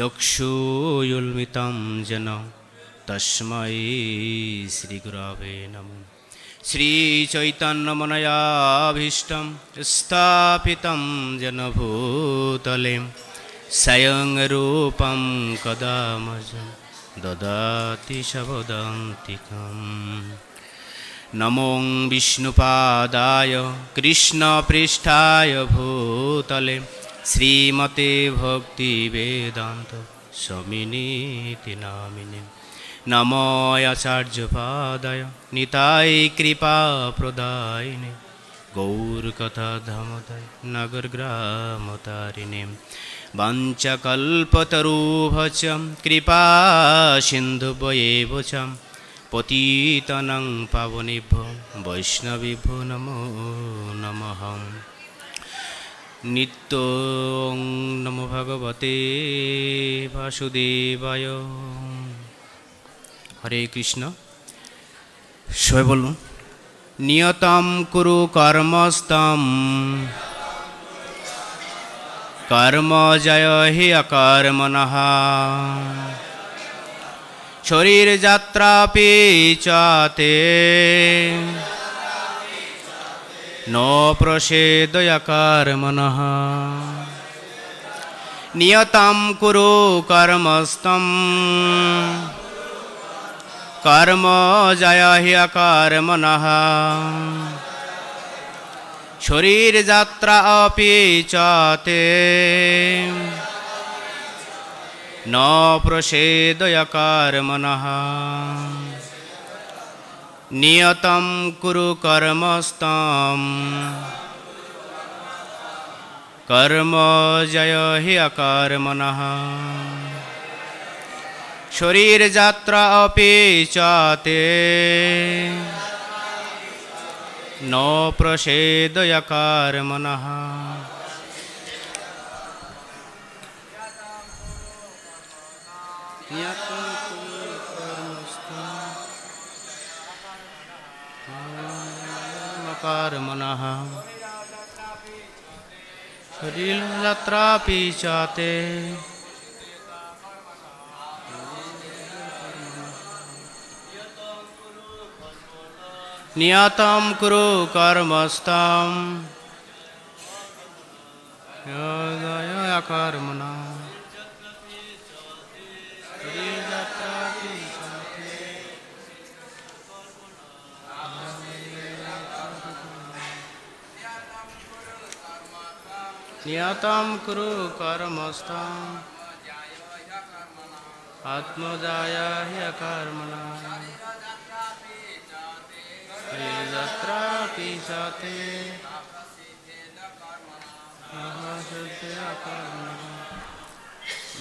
চক্ষুয়ুলমিতম যেন তস্মৈ শ্রীগুরবে নম শ্রীচৈতন্যমনয়াভীষ্ট স্থাপিত যেন ভূতলে স্বয়ং রূপম কদমজ মজ দদাতি নমো বিষ্ণুপাদায় কৃষ্ণপৃষ্ঠায় ভূতলে শ্রীমতে ভক্তি বেদান্ত সমিনীতি নামিনী নময় আচার্যপাদায় নিতাই কৃপা প্রদায়িনী गौर्कथाधमदय नगरग्रामतारिणीं वञ्चकल्पतरूभच कृपासिन्धुवयेव च पतितनं पावनेभ्यो वैष्णवेभ्यो नमो नमः নিত্য নম ভগবতে বাসুদেবায় হরে কৃষ্ণ সবাই বলুন নিয়তম কুরু কর্মস্তম কর্ম জয় হি অকর্মণহ শরীর যাত্রাপি চাতে नो प्रसेदयकर्मणः नियतां कुरु कर्मस्तं कर्म जय हि अकर्मणः শরীরযাত্রা অপি চতে ন প্রসেদয় কর্মণঃ নিয়তম কুরু কর্মস্তম কর্ম জয় হি অকর্মণ শরীর যাত্রা অপি চে ন প্রসেদয় কর্মণ নিয়ত निराकार मनः शरीरत्रापि चाते नियतम कुरु कर्मस्तां योगय कर्मना নিয়তম কুরু কর্মস্ত আত্মজায় হিয় কর্মণা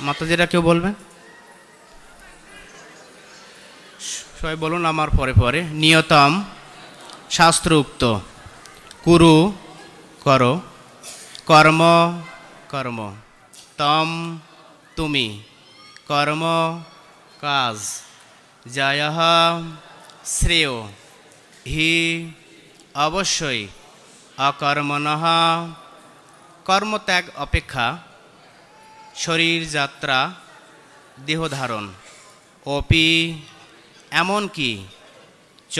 মাতাজিরা কেউ বলবেন সবাই বলুন আমার পরে পরে নিয়তম শাস্ত্রোক্ত কুরু করো কর্ম কর্ম তম তুমি কর্ম কাজ জয় শ্রেয় হি অবশ্যই অকর্মণ কর্মত্যাগ অপেক্ষা শরীর যাত্রা দেহধারণ অপি এমনকি চ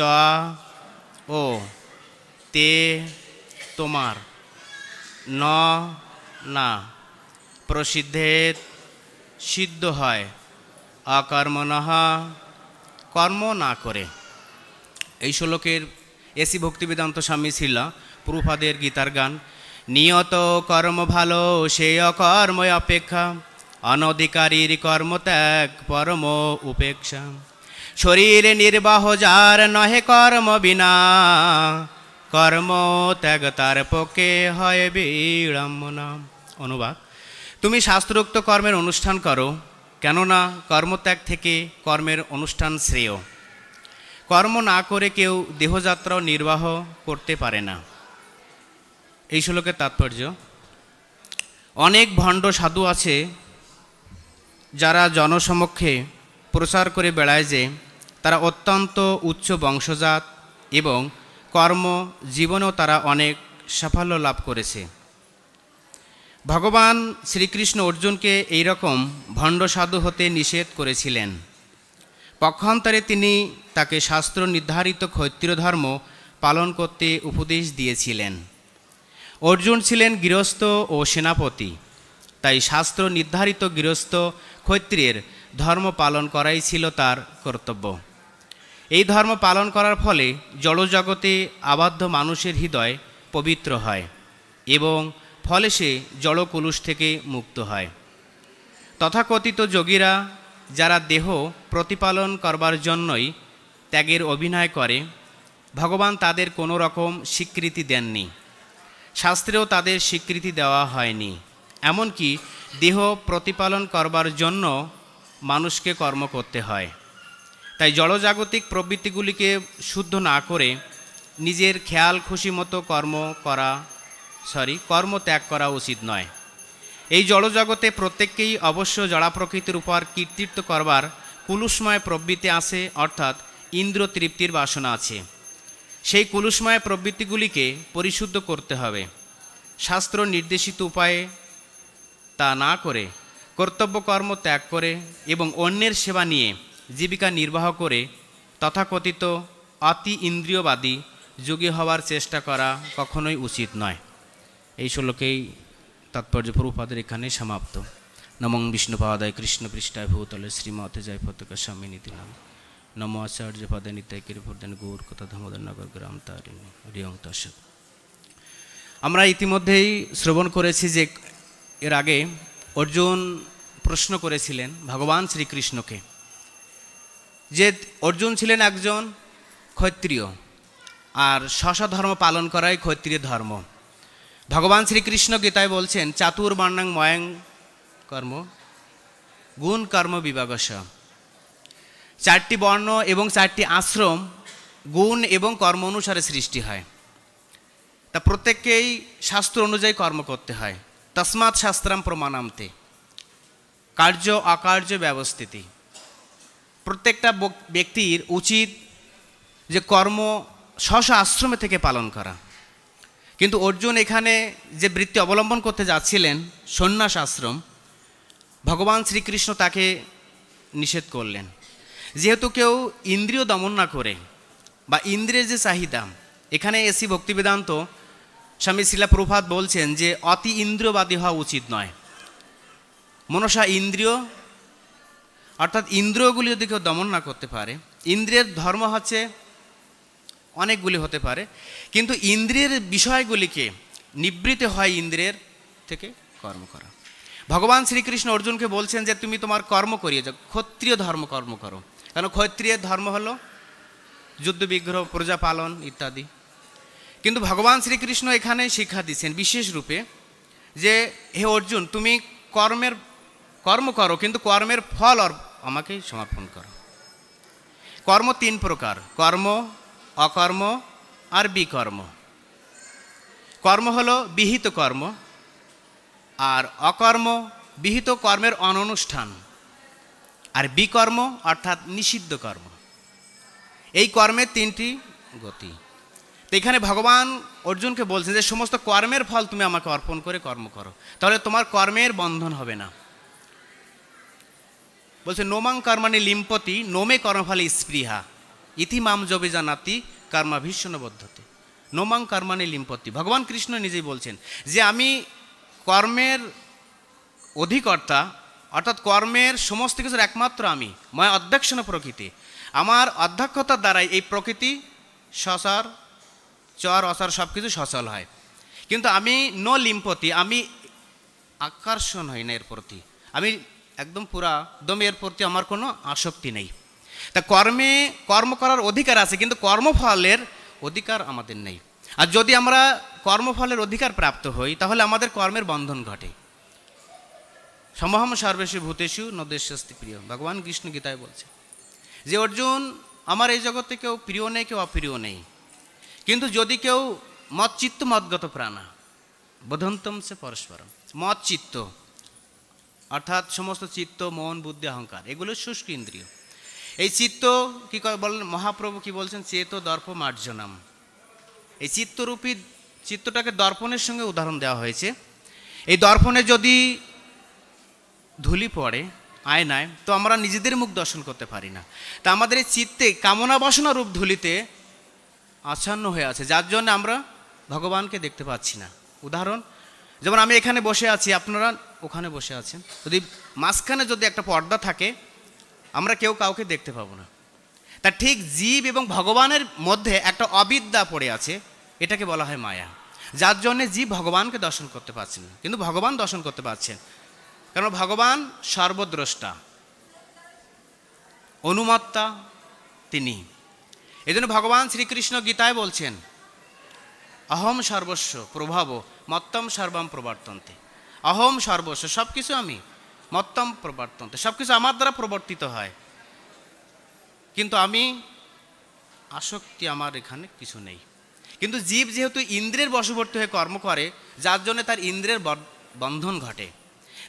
ও তে তোমার ন না প্রসিদ্ধের সিদ্ধ হয় অকর্মণহ কর্ম না করে এই শ্লোকের এসি ভক্তিবেদান্ত স্বামী ছিল প্রুফাদের গীতার গান নিয়ত কর্ম ভালো সে অকর্ম অপেক্ষা অনধিকারীর কর্ম ত্যাগ পরম উপেক্ষা শরীরে নির্বাহ যার নহে কর্ম বিনা কর্ম ত্যাগ তার পক্ষে হয় বিড়ম্বনা অনুবাদ তুমি শাস্ত্রোক্ত কর্মের অনুষ্ঠান করো কেননা কর্মত্যাগ থেকে কর্মের অনুষ্ঠান শ্রেয় কর্ম না করে কেউ দেহযাত্রা নির্বাহ করতে পারে না এই শ্লোকের তাৎপর্য অনেক ভণ্ড সাধু আছে যারা জনসমক্ষে প্রচার করে বেড়ায় যে তারা অত্যন্ত উচ্চ বংশজাত এবং কর্ম জীবনেও তারা অনেক সাফল্য লাভ করেছে ভগবান শ্রীকৃষ্ণ অর্জুনকে এইরকম ভণ্ডসাধু হতে নিষেধ করেছিলেন পক্ষান্তরে তিনি তাকে শাস্ত্র নির্ধারিত ক্ষত্রিয় ধর্ম পালন করতে উপদেশ দিয়েছিলেন অর্জুন ছিলেন গৃহস্থ ও সেনাপতি তাই শাস্ত্র নির্ধারিত গৃহস্থ ক্ষত্রিয়ের ধর্ম পালন করাই ছিল তার কর্তব্য এই ধর্ম পালন করার ফলে জড়জগতে আবদ্ধ মানুষের হৃদয় পবিত্র হয় এবং ফলে সে জড়কুলুষ থেকে মুক্ত হয় তথাকথিত যোগীরা যারা দেহ প্রতিপালন করবার জন্যই ত্যাগের অভিনয় করে ভগবান তাদের কোনো রকম স্বীকৃতি দেননি শাস্ত্রেও তাদের স্বীকৃতি দেওয়া হয়নি এমনকি দেহ প্রতিপালন করবার জন্য মানুষকে কর্ম করতে হয় তাই জলজাগতিক প্রবৃত্তিগুলিকে শুদ্ধ না করে নিজের খেয়াল খুশি মতো কর্ম করা সরি কর্ম ত্যাগ করা উচিত নয় এই জলজগতে প্রত্যেককেই অবশ্য জড়া প্রকৃতির উপর কীর্তিত্ব করবার কুলুষময় প্রবৃত্তি আছে অর্থাৎ ইন্দ্র তৃপ্তির বাসনা আছে সেই কুলুষময় প্রবৃত্তিগুলিকে পরিশুদ্ধ করতে হবে শাস্ত্র নির্দেশিত উপায়ে তা না করে কর্তব্যকর্ম ত্যাগ করে এবং অন্যের সেবা নিয়ে জীবিকা নির্বাহ করে তথাকথিত অতি ইন্দ্রিয়বাদী যোগী হওয়ার চেষ্টা করা কখনোই উচিত নয় এই শ্লোকেই তাৎপর্য প্রভুপাদের এখানে সমাপ্ত নমং বিষ্ণুপাদায় কৃষ্ণ পৃষ্ঠায় ভূতলে শ্রীমতে জয় পতাকা স্বামী নাম নম আচার্য পদে নিতাই কৃপদেন গৌর কথা ধমোদরনগর গ্রাম তারিণী রিয়ং তসক আমরা ইতিমধ্যেই শ্রবণ করেছি যে এর আগে অর্জুন প্রশ্ন করেছিলেন ভগবান শ্রীকৃষ্ণকে যে অর্জুন ছিলেন একজন ক্ষত্রিয় আর স্বশ ধর্ম পালন করাই ক্ষত্রিয় ধর্ম ভগবান শ্রীকৃষ্ণ গীতায় বলছেন চাতুর বর্ণাং ময়াং কর্ম গুণ কর্ম বিভাগস চারটি বর্ণ এবং চারটি আশ্রম গুণ এবং কর্ম অনুসারে সৃষ্টি হয় তা প্রত্যেককেই শাস্ত্র অনুযায়ী কর্ম করতে হয় তসমাৎ শাস্ত্রাম প্রমাণান্তে কার্য অকার্য ব্যবস্থিতি প্রত্যেকটা ব্যক্তির উচিত যে কর্ম স্বশ আশ্রমে থেকে পালন করা কিন্তু অর্জুন এখানে যে বৃত্তি অবলম্বন করতে যাচ্ছিলেন সন্ন্যাস আশ্রম ভগবান শ্রীকৃষ্ণ তাকে নিষেধ করলেন যেহেতু কেউ ইন্দ্রিয় দমন না করে বা ইন্দ্রিয়ের যে চাহিদা এখানে এসি ভক্তিবেদান্ত স্বামী শিলাপ্রভাত বলছেন যে অতি ইন্দ্রিয়বাদী হওয়া উচিত নয় মনসা ইন্দ্রিয় অর্থাৎ ইন্দ্রিয়গুলি যদি কেউ দমন না করতে পারে ইন্দ্রিয়ের ধর্ম হচ্ছে অনেকগুলি হতে পারে কিন্তু ইন্দ্রিয়ের বিষয়গুলিকে নিবৃত্ত হয় ইন্দ্রিয়ের থেকে কর্ম করা ভগবান শ্রীকৃষ্ণ অর্জুনকে বলছেন যে তুমি তোমার কর্ম করিয়ে যাও ক্ষত্রিয় ধর্ম কর্ম করো কেন ক্ষত্রিয়ের ধর্ম হলো যুদ্ধবিগ্রহ প্রজা পালন ইত্যাদি কিন্তু ভগবান শ্রীকৃষ্ণ এখানে শিক্ষা দিচ্ছেন বিশেষরূপে যে হে অর্জুন তুমি কর্মের কর্ম করো কিন্তু কর্মের ফল আমাকেই সমর্পণ করো কর্ম তিন প্রকার কর্ম অকর্ম আর বিকর্ম কর্ম হলো বিহিত কর্ম আর অকর্ম বিহিত কর্মের অনুষ্ঠান আর বিকর্ম অর্থাৎ নিষিদ্ধ কর্ম এই কর্মের তিনটি গতি তো এখানে ভগবান অর্জুনকে বলছেন যে সমস্ত কর্মের ফল তুমি আমাকে অর্পণ করে কর্ম করো তাহলে তোমার কর্মের বন্ধন হবে না বলছে নোমাং কর্মানি লিম্পতি নোমে কর্মফলে স্পৃহা ইতি মাম জবে জানাতি কর্মাভীষণ বদ্ধতে নোমাং কর্মানি লিম্পতি ভগবান কৃষ্ণ নিজেই বলছেন যে আমি কর্মের অধিকর্তা অর্থাৎ কর্মের সমস্ত কিছুর একমাত্র আমি ময় অধ্যক্ষণ প্রকৃতি আমার অধ্যক্ষতার দ্বারাই এই প্রকৃতি সচর চর অচর সব কিছু সচল হয় কিন্তু আমি ন লিম্পতি আমি আকর্ষণ হই না এর প্রতি আমি একদম পুরা দমের প্রতি আমার কোনো আসক্তি নেই তা কর্মে কর্ম করার অধিকার আছে কিন্তু কর্মফলের অধিকার আমাদের নেই আর যদি আমরা কর্মফলের অধিকার প্রাপ্ত হই তাহলে আমাদের কর্মের বন্ধন ঘটে সমহম সর্বেশু ভূতেশু নদেশস্তি প্রিয় ভগবান কৃষ্ণ গীতায় বলছে যে অর্জুন আমার এই জগতে কেউ প্রিয় নেই কেউ অপ্রিয় নেই কিন্তু যদি কেউ মৎচিত্ত মদগত প্রাণা বোধন্তম সে পরস্পরম মৎচিত্ত অর্থাৎ সমস্ত চিত্ত মন বুদ্ধি অহংকার এগুলো শুষ্কেন্দ্রীয় এই চিত্ত কি বলেন মহাপ্রভু কি বলছেন চেত দর্প মার্জনাম এই চিত্তরূপী চিত্তটাকে দর্পণের সঙ্গে উদাহরণ দেওয়া হয়েছে এই দর্পণে যদি ধুলি পড়ে আয়নায় তো আমরা নিজেদের মুখ দর্শন করতে পারি না তা আমাদের এই চিত্তে কামনা বাসনা রূপ ধুলিতে আচ্ছন্ন হয়ে আছে যার জন্য আমরা ভগবানকে দেখতে পাচ্ছি না উদাহরণ যেমন আমি এখানে বসে আছি আপনারা ওখানে বসে আছেন যদি মাঝখানে যদি একটা পর্দা থাকে আমরা কেউ কাউকে দেখতে পাবো না তা ঠিক জীব এবং ভগবানের মধ্যে একটা অবিদ্যা পড়ে আছে এটাকে বলা হয় মায়া যার জন্যে জীব ভগবানকে দর্শন করতে পারছেন কিন্তু ভগবান দর্শন করতে পারছেন কারণ ভগবান সর্বদ্রষ্টা অনুমত্তা তিনি এজন্য ভগবান শ্রীকৃষ্ণ গীতায় বলছেন অহম সর্বস্ব প্রভাব মত্তম সর্বম প্রবর্তন্তে অহম সর্বস্ব সব কিছু আমি মত্তম প্রবর্তন্ত সব কিছু আমার দ্বারা প্রবর্তিত হয় কিন্তু আমি আসক্তি আমার এখানে কিছু নেই কিন্তু জীব যেহেতু ইন্দ্রের বশবর্তী হয়ে কর্ম করে যার জন্য তার ইন্দ্রের বন্ধন ঘটে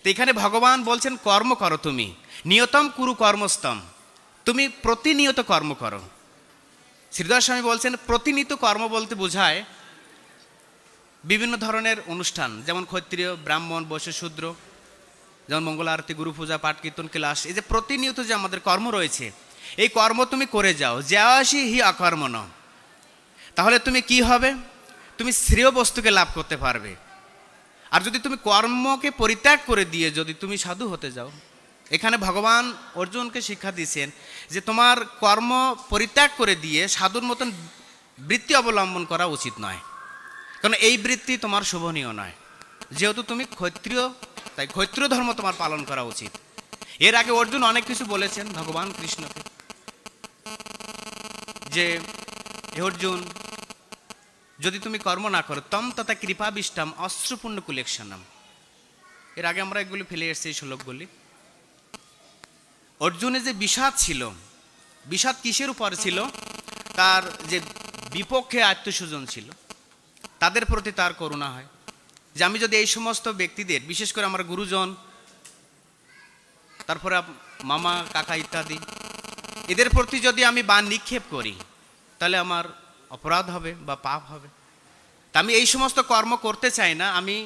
তো এখানে ভগবান বলছেন কর্ম করো তুমি নিয়তম কুরু কর্মস্তম তুমি প্রতিনিয়ত কর্ম করো শ্রীদাস স্বামী বলছেন প্রতিনিয়ত কর্ম বলতে বোঝায় বিভিন্ন ধরনের অনুষ্ঠান যেমন ক্ষত্রিয় ব্রাহ্মণ বৈশ্য শূদ্র যেমন মঙ্গল আরতি গুরু পূজা পাঠ কীর্তন ক্লাস এই যে প্রতিনিয়ত যে আমাদের কর্ম রয়েছে এই কর্ম তুমি করে যাও যাওয়াসি হি অকর্মণ তাহলে তুমি কি হবে তুমি শ্রেয় বস্তুকে লাভ করতে পারবে আর যদি তুমি কর্মকে পরিত্যাগ করে দিয়ে যদি তুমি সাধু হতে যাও এখানে ভগবান অর্জুনকে শিক্ষা দিয়েছেন যে তোমার কর্ম পরিত্যাগ করে দিয়ে সাধুর মতন বৃত্তি অবলম্বন করা উচিত নয় কারণ এই বৃত্তি তোমার শোভনীয় নয় যেহেতু তুমি ক্ষত্রিয় তাই ক্ষত্রিয় ধর্ম তোমার পালন করা উচিত এর আগে অর্জুন অনেক কিছু বলেছেন ভগবান কৃষ্ণকে যে অর্জুন যদি তুমি কর্ম না করো তম তথা কৃপা বিষ্টাম অশ্রুপূর্ণ কুলেকশনাম এর আগে আমরা এগুলো ফেলে এসেছি এই শ্লোকগুলি অর্জুনের যে বিষাদ ছিল বিষাদ কিসের উপর ছিল তার যে বিপক্ষে আত্মীয়স্বজন ছিল তাদের প্রতি তার করুণা হয় যে আমি যদি এই সমস্ত ব্যক্তিদের বিশেষ করে আমার গুরুজন তারপরে মামা কাকা ইত্যাদি এদের প্রতি যদি আমি বান নিক্ষেপ করি তাহলে আমার অপরাধ হবে বা পাপ হবে তা আমি এই সমস্ত কর্ম করতে চাই না আমি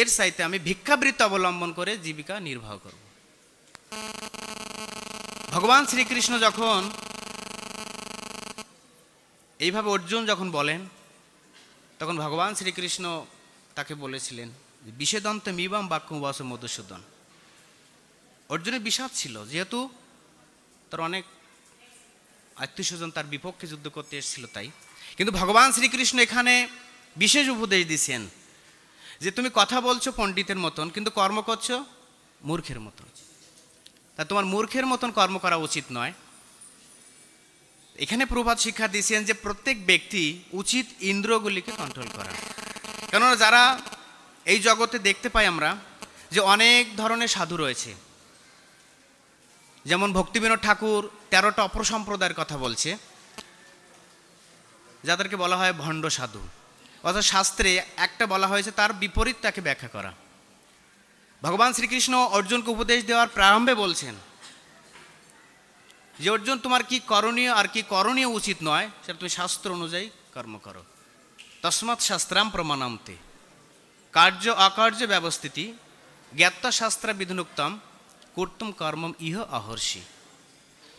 এর সাইতে আমি ভিক্ষাবৃত্ত অবলম্বন করে জীবিকা নির্বাহ করব ভগবান শ্রীকৃষ্ণ যখন এইভাবে অর্জুন যখন বলেন তখন ভগবান শ্রীকৃষ্ণ তাকে বলেছিলেন বিষেদন্ত মিবাম বাক্যবাস মধুসূদন অর্জুনের বিষাদ ছিল যেহেতু তার অনেক আত্মীয়স্বজন তার বিপক্ষে যুদ্ধ করতে এসেছিল তাই কিন্তু ভগবান শ্রীকৃষ্ণ এখানে বিশেষ উপদেশ দিয়েছেন যে তুমি কথা বলছো পণ্ডিতের মতন কিন্তু কর্ম করছো মূর্খের মতন তা তোমার মূর্খের মতন কর্ম করা উচিত নয় এখানে প্রভাত শিক্ষা দিয়েছেন যে প্রত্যেক ব্যক্তি উচিত ইন্দ্রগুলিকে কন্ট্রোল করা কেননা যারা এই জগতে দেখতে পাই আমরা যে অনেক ধরনের সাধু রয়েছে যেমন ভক্তিবিনোদ ঠাকুর তেরোটা অপসম্প্রদায়ের কথা বলছে যাদেরকে বলা হয় ভণ্ড সাধু অর্থাৎ শাস্ত্রে একটা বলা হয়েছে তার বিপরীত তাকে ব্যাখ্যা করা ভগবান শ্রীকৃষ্ণ অর্জুনকে উপদেশ দেওয়ার প্রারম্ভে বলছেন যে অর্জুন তোমার কি করণীয় আর কি করণীয় উচিত নয় সেটা তুমি শাস্ত্র অনুযায়ী কর্ম করো তসমাত শাস্ত্রাম প্রমাণান্তে কার্য অকার্য ব্যবস্থিতি জ্ঞাত্তা শাস্ত্র বিধুনুক্তম কর্তুম কর্মম ইহ অহর্ষি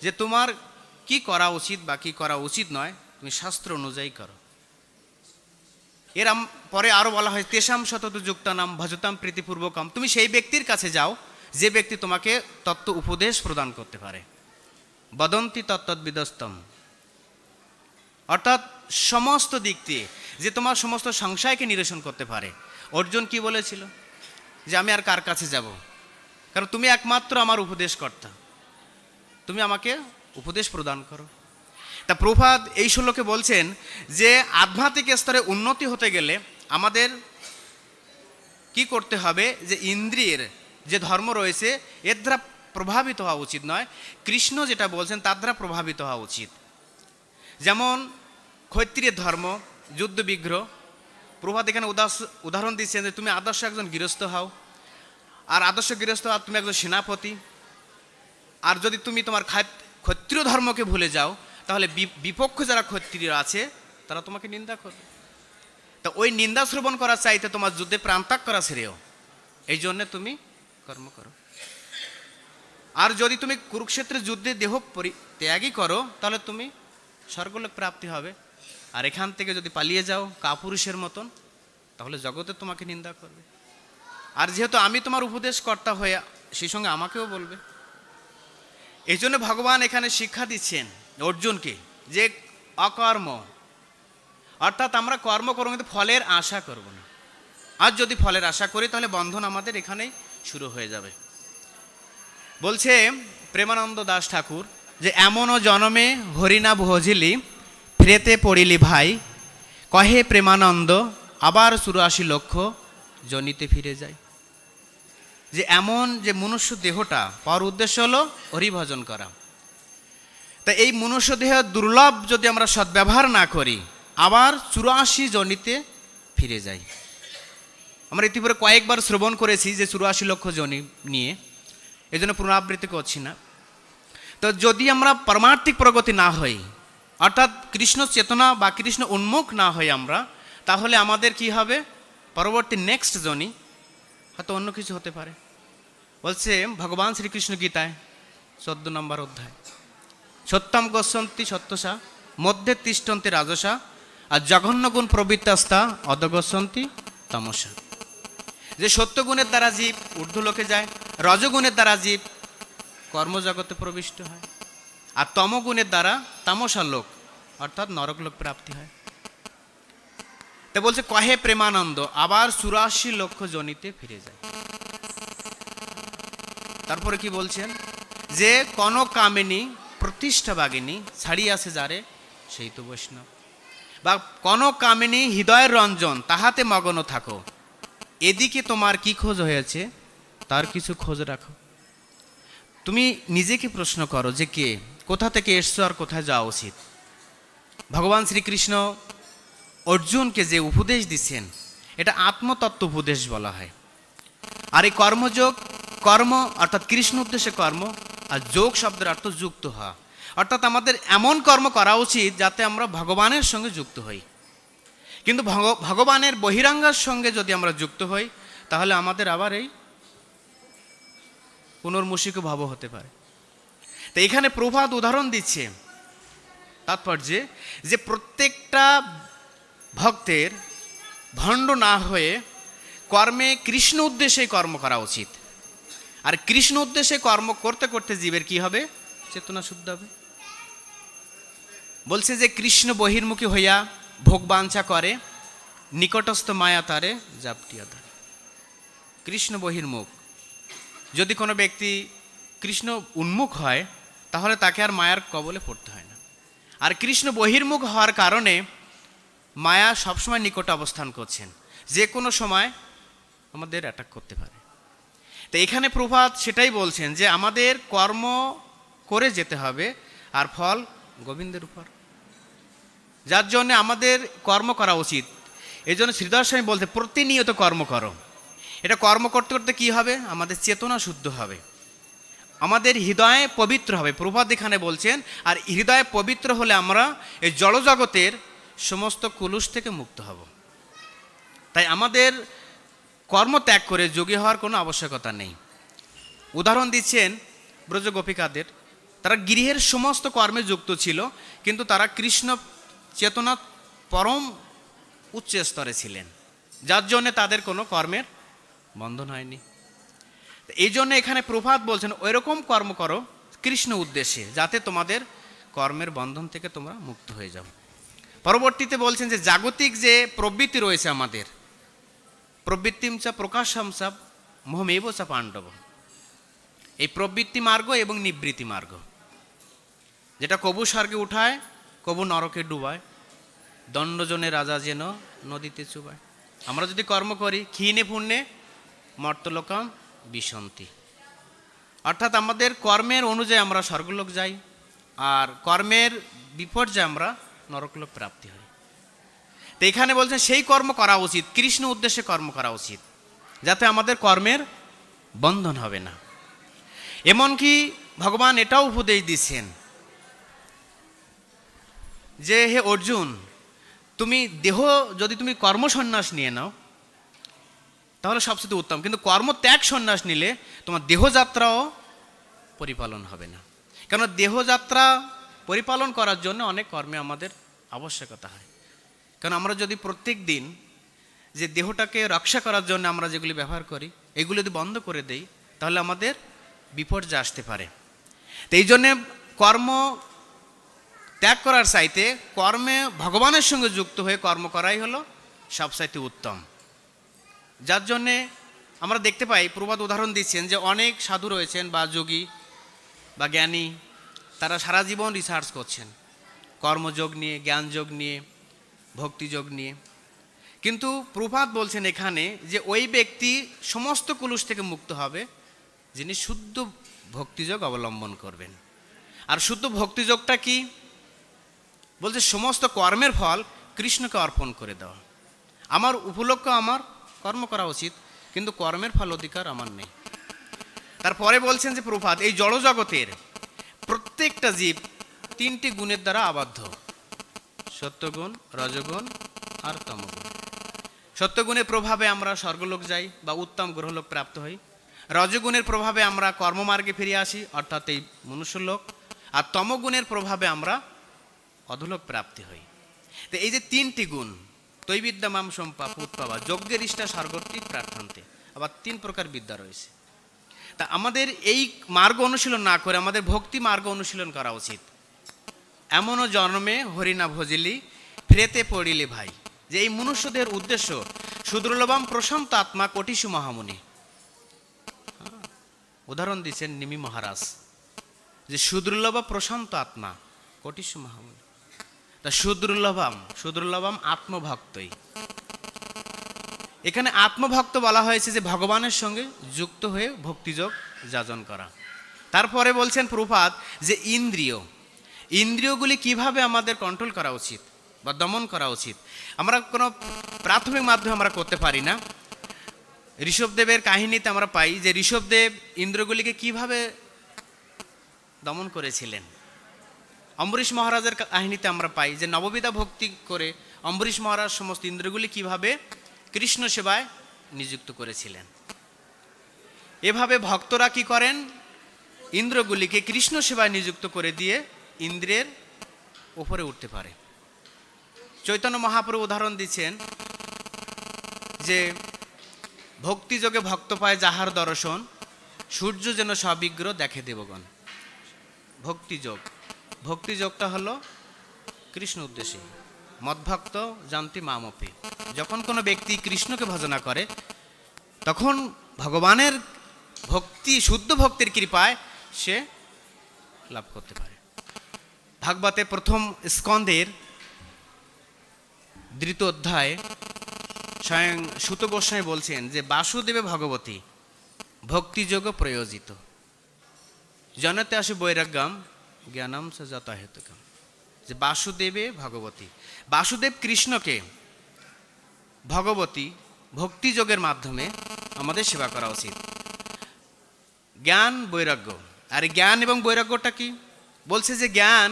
যে তোমার কি করা উচিত বা কি করা উচিত নয় তুমি শাস্ত্র অনুযায়ী করো এর পরে আরও বলা হয় তেষাম শতত নাম ভজতাম প্রীতিপূর্বকম তুমি সেই ব্যক্তির কাছে যাও যে ব্যক্তি তোমাকে তত্ত্ব উপদেশ প্রদান করতে পারে বদন্তি তত্ত্ববিদস্তম অর্থাৎ সমস্ত দিক দিয়ে যে তোমার সমস্ত সংশয়কে নিরসন করতে পারে অর্জুন কি বলেছিল যে আমি আর কার কাছে যাব কারণ তুমি একমাত্র আমার উপদেশকর্তা তুমি আমাকে উপদেশ প্রদান করো তা প্রভাত এই শ্লোকে বলছেন যে আধ্যাত্মিক স্তরে উন্নতি হতে গেলে আমাদের কি করতে হবে যে ইন্দ্রিয়ের যে ধর্ম রয়েছে এর দ্বারা প্রভাবিত হওয়া উচিত নয় কৃষ্ণ যেটা বলছেন তার দ্বারা প্রভাবিত হওয়া উচিত যেমন ক্ষত্রিয় ধর্ম যুদ্ধবিগ্রহ প্রভাত এখানে উদাস উদাহরণ দিচ্ছেন যে তুমি আদর্শ একজন গৃহস্থ হও আর আদর্শ গৃহস্থ হওয়া তুমি একজন সেনাপতি আর যদি তুমি তোমার ক্ষত্রিয় ধর্মকে ভুলে যাও তাহলে বিপক্ষ যারা ক্ষত্রিয় আছে তারা তোমাকে নিন্দা করবে তো ওই নিন্দা শ্রবণ করা চাইতে তোমার যুদ্ধে প্রান্তাক করা শ্রেয় এই জন্যে তুমি কর্ম করো আর যদি তুমি কুরুক্ষেত্রের যুদ্ধে দেহ ত্যাগই করো তাহলে তুমি স্বর্গলোক প্রাপ্তি হবে আর এখান থেকে যদি পালিয়ে যাও কাপুরুষের মতন তাহলে জগতে তোমাকে নিন্দা করবে আর যেহেতু আমি তোমার উপদেশকর্তা হয়ে সেই সঙ্গে আমাকেও বলবে এই জন্য ভগবান এখানে শিক্ষা দিচ্ছেন অর্জুনকে যে অকর্ম অর্থাৎ আমরা কর্ম করবো কিন্তু ফলের আশা করব না আর যদি ফলের আশা করি তাহলে বন্ধন আমাদের এখানেই শুরু হয়ে যাবে বলছে প্রেমানন্দ দাস ঠাকুর যে এমনও জনমে হরিনা ভজিলি ফ্রেতে পড়িলি ভাই কহে প্রেমানন্দ আবার চুরাশি লক্ষ জনিতে ফিরে যায় যে এমন যে মনুষ্য দেহটা পাওয়ার উদ্দেশ্য হলো হরিভজন করা তা এই মনুষ্য দেহ দুর্লভ যদি আমরা সদ্ব্যবহার না করি আবার চুরাশি জনিতে ফিরে যাই আমরা ইতিপূর্বে কয়েকবার শ্রবণ করেছি যে চুরাশি লক্ষ জনি নিয়ে এই জন্য পুনরাবৃত্তি করছি না তো যদি আমরা পারমার্থিক প্রগতি না হই অর্থাৎ কৃষ্ণ চেতনা বা কৃষ্ণ উন্মুখ না হই আমরা তাহলে আমাদের কি হবে পরবর্তী নেক্সট জনি হয়তো অন্য কিছু হতে পারে বলছে ভগবান শ্রীকৃষ্ণ গীতায় চোদ্দ নম্বর অধ্যায় সত্যম গচ্ছন্তি সত্যসা মধ্যে তিষ্ঠন্তি রাজসা আর জঘন্য গুণ প্রবৃত্তাস্তা অধগসন্তি তমসা যে সত্যগুণের দ্বারা জীব ঊর্ধ্বলোকে যায় রজগুণের দ্বারা জীব কর্মজগতে প্রবিষ্ট হয় আর তমগুণের দ্বারা তামসা লোক অর্থাৎ নরকলোক প্রাপ্তি হয় তা বলছে কহে প্রেমানন্দ আবার চুরাশি লক্ষ জনিতে ফিরে যায় তারপরে কি বলছেন যে কোন কামিনী প্রতিষ্ঠা বাগিনী ছাড়িয়াছে যারে সেই তো বৈষ্ণব বা কোন কামিনী হৃদয়ের রঞ্জন তাহাতে মগ্ন থাকো এদিকে তোমার কি খোঁজ হয়েছে তার কিছু খোঁজ রাখো তুমি নিজেকে প্রশ্ন করো যে কে কোথা থেকে এসছো আর কোথায় যাওয়া উচিত ভগবান শ্রীকৃষ্ণ অর্জুনকে যে উপদেশ দিচ্ছেন এটা আত্মতত্ত্ব উপদেশ বলা হয় আর এই কর্মযোগ কর্ম অর্থাৎ কৃষ্ণ উদ্দেশ্যে কর্ম আর যোগ শব্দের অর্থ যুক্ত হওয়া অর্থাৎ আমাদের এমন কর্ম করা উচিত যাতে আমরা ভগবানের সঙ্গে যুক্ত হই কিন্তু ভগবানের বহিরাঙ্গার সঙ্গে যদি আমরা যুক্ত হই তাহলে আমাদের আবার এই পুনর্মুষিক ভাব হতে পারে তো এখানে প্রভাত উদাহরণ দিচ্ছে তাৎপর্যে যে প্রত্যেকটা ভক্তের ভণ্ড না হয়ে কর্মে কৃষ্ণ উদ্দেশ্যে কর্ম করা উচিত আর কৃষ্ণ উদ্দেশ্যে কর্ম করতে করতে জীবের কি হবে চেতনা শুদ্ধ হবে বলছে যে কৃষ্ণ বহির্মুখী হইয়া ভোগবাঞ্ছা করে নিকটস্থ মায়া তারে জাপটিয়া ধরে কৃষ্ণ বহির্মুখ যদি কোনো ব্যক্তি কৃষ্ণ উন্মুখ হয় তাহলে তাকে আর মায়ার কবলে পড়তে হয় না আর কৃষ্ণ বহির্মুখ হওয়ার কারণে মায়া সবসময় নিকট অবস্থান করছেন যে কোনো সময় আমাদের অ্যাটাক করতে পারে তো এখানে প্রভাত সেটাই বলছেন যে আমাদের কর্ম করে যেতে হবে আর ফল গোবিন্দের উপর যার জন্য আমাদের কর্ম করা উচিত এই জন্য শ্রীদর্শন বলতে প্রতিনিয়ত কর্ম করো এটা কর্ম করতে করতে কী হবে আমাদের চেতনা শুদ্ধ হবে আমাদের হৃদয়ে পবিত্র হবে প্রভাত এখানে বলছেন আর হৃদয়ে পবিত্র হলে আমরা এই জলজগতের সমস্ত কুলুষ থেকে মুক্ত হব তাই আমাদের কর্ম ত্যাগ করে যোগী হওয়ার কোনো আবশ্যকতা নেই উদাহরণ দিচ্ছেন ব্রজ গোপিকাদের তারা গৃহের সমস্ত কর্মে যুক্ত ছিল কিন্তু তারা কৃষ্ণ চেতনা পরম উচ্চ স্তরে ছিলেন যার জন্যে তাদের কোনো কর্মের বন্ধন হয়নি এই জন্য এখানে প্রভাত বলছেন ওই রকম কর্ম করো কৃষ্ণ উদ্দেশ্যে যাতে তোমাদের কর্মের বন্ধন থেকে তোমরা মুক্ত হয়ে যাও পরবর্তীতে বলছেন যে জাগতিক যে প্রবৃত্তি রয়েছে আমাদের প্রবৃত্তিমচা প্রকাশমচা চা পাণ্ডব এই প্রবৃত্তি মার্গ এবং নিবৃত্তি মার্গ যেটা কবু স্বর্গে উঠায় কবু নরকে ডুবায় দণ্ডজনে রাজা যেন নদীতে চুবায় আমরা যদি কর্ম করি ক্ষীণে পুণ্যে মর্তলোকাম বিশন্তি অর্থাৎ আমাদের কর্মের অনুযায়ী আমরা স্বর্গলোক যাই আর কর্মের বিপর্যয়ে আমরা নরকলোক প্রাপ্তি হই তো এখানে বলছেন সেই কর্ম করা উচিত কৃষ্ণ উদ্দেশ্যে কর্ম করা উচিত যাতে আমাদের কর্মের বন্ধন হবে না এমনকি ভগবান এটাও উপদেশ দিচ্ছেন যে হে অর্জুন তুমি দেহ যদি তুমি কর্মসন্ন্যাস নিয়ে নাও তাহলে সবচেয়ে উত্তম কিন্তু কর্ম ত্যাগ সন্ন্যাস নিলে তোমার দেহযাত্রাও পরিপালন হবে না কেননা দেহযাত্রা পরিপালন করার জন্য অনেক কর্মে আমাদের আবশ্যকতা হয় কারণ আমরা যদি প্রত্যেক দিন যে দেহটাকে রক্ষা করার জন্য আমরা যেগুলি ব্যবহার করি এগুলো যদি বন্ধ করে দেই তাহলে আমাদের বিপর্যয় আসতে পারে তো এই জন্যে কর্ম ত্যাগ করার চাইতে কর্মে ভগবানের সঙ্গে যুক্ত হয়ে কর্ম করাই হলো সবচাইতে উত্তম যার জন্যে আমরা দেখতে পাই প্রবাদ উদাহরণ দিচ্ছেন যে অনেক সাধু রয়েছেন বা যোগী বা জ্ঞানী তারা সারা জীবন রিসার্চ করছেন কর্মযোগ নিয়ে জ্ঞানযোগ নিয়ে ভক্তিযোগ নিয়ে কিন্তু প্রভাত বলছেন এখানে যে ওই ব্যক্তি সমস্ত কুলুষ থেকে মুক্ত হবে যিনি শুদ্ধ ভক্তিযোগ অবলম্বন করবেন আর শুদ্ধ ভক্তিযোগটা কি বলছে সমস্ত কর্মের ফল কৃষ্ণকে অর্পণ করে দেওয়া আমার উপলক্ষ আমার কর্ম করা উচিত কিন্তু কর্মের ফল অধিকার আমার নেই তারপরে বলছেন যে প্রভাত এই জড়জগতের প্রত্যেকটা জীব তিনটি গুণের দ্বারা আবদ্ধ সত্যগুণ রজগুণ আর তমগুণ সত্যগুণের প্রভাবে আমরা স্বর্গলোক যাই বা উত্তম গ্রহলোক প্রাপ্ত হই রজগুণের প্রভাবে আমরা কর্মমার্গে ফিরে আসি অর্থাৎ এই মনুষ্যলোক আর তমগুণের প্রভাবে আমরা অধুলভ প্রাপ্তি হয় তো এই যে তিনটি গুণ তৈবিদ্যা মাম সম্পা ফুট পাওয়া যজ্ঞের ইষ্টা স্বর্গত্রিক প্রার্থন্তে আবার তিন প্রকার বিদ্যা রয়েছে তা আমাদের এই মার্গ অনুশীলন না করে আমাদের ভক্তি মার্গ অনুশীলন করা উচিত এমনও জন্মে হরিণা ভজিলি ফ্রেতে পড়িলে ভাই যে এই মনুষ্যদের উদ্দেশ্য সুদ্রলবাম প্রশান্ত আত্মা কটিসু মহামুনি হ্যাঁ, উদাহরণ দিচ্ছেন নিমি মহারাজ যে সুদ্রলবা প্রশান্ত আত্মা কটিসু মহামুনি তা শুদ্রুল্লভাম শুদ্রুল্লভাম আত্মভক্তই এখানে আত্মভক্ত বলা হয়েছে যে ভগবানের সঙ্গে যুক্ত হয়ে ভক্তিযোগ যাজন করা তারপরে বলছেন প্রভাত যে ইন্দ্রিয় ইন্দ্রিয়গুলি কিভাবে আমাদের কন্ট্রোল করা উচিত বা দমন করা উচিত আমরা কোনো প্রাথমিক মাধ্যমে আমরা করতে পারি না ঋষভদেবের কাহিনীতে আমরা পাই যে ঋষভদেব ইন্দ্রগুলিকে কিভাবে দমন করেছিলেন অম্বরীশ মহারাজের কাহিনীতে আমরা পাই যে নববিধা ভক্তি করে অম্বরীশ মহারাজ সমস্ত ইন্দ্রগুলি কিভাবে কৃষ্ণ সেবায় নিযুক্ত করেছিলেন এভাবে ভক্তরা কি করেন ইন্দ্রগুলিকে কৃষ্ণ সেবায় নিযুক্ত করে দিয়ে ইন্দ্রের উপরে উঠতে পারে চৈতন্য মহাপ্রভু উদাহরণ দিচ্ছেন যে ভক্তিযোগে ভক্ত পায় যাহার দর্শন সূর্য যেন সবিগ্র দেখে দেবগণ ভক্তিযোগ ভক্তি যোগটা হলো কৃষ্ণ উদ্দেশ্যে মদভক্ত জানতি মামপি যখন কোনো ব্যক্তি কৃষ্ণকে ভজনা করে তখন ভগবানের ভক্তি শুদ্ধ ভক্তির কৃপায় সে লাভ করতে পারে ভাগবতে প্রথম স্কন্দের দ্বিতীয় অধ্যায় স্বয়ং সুত গোস্বামী বলছেন যে বাসুদেবে ভগবতী ভক্তিযোগ প্রয়োজিত জনতে আসে বৈরাগ্যম জ্ঞানম সে যথাহেতুকম যে বাসুদেবে ভগবতী বাসুদেব কৃষ্ণকে ভগবতী ভক্তিযোগের মাধ্যমে আমাদের সেবা করা উচিত জ্ঞান বৈরাগ্য আর জ্ঞান এবং বৈরাগ্যটা কি বলছে যে জ্ঞান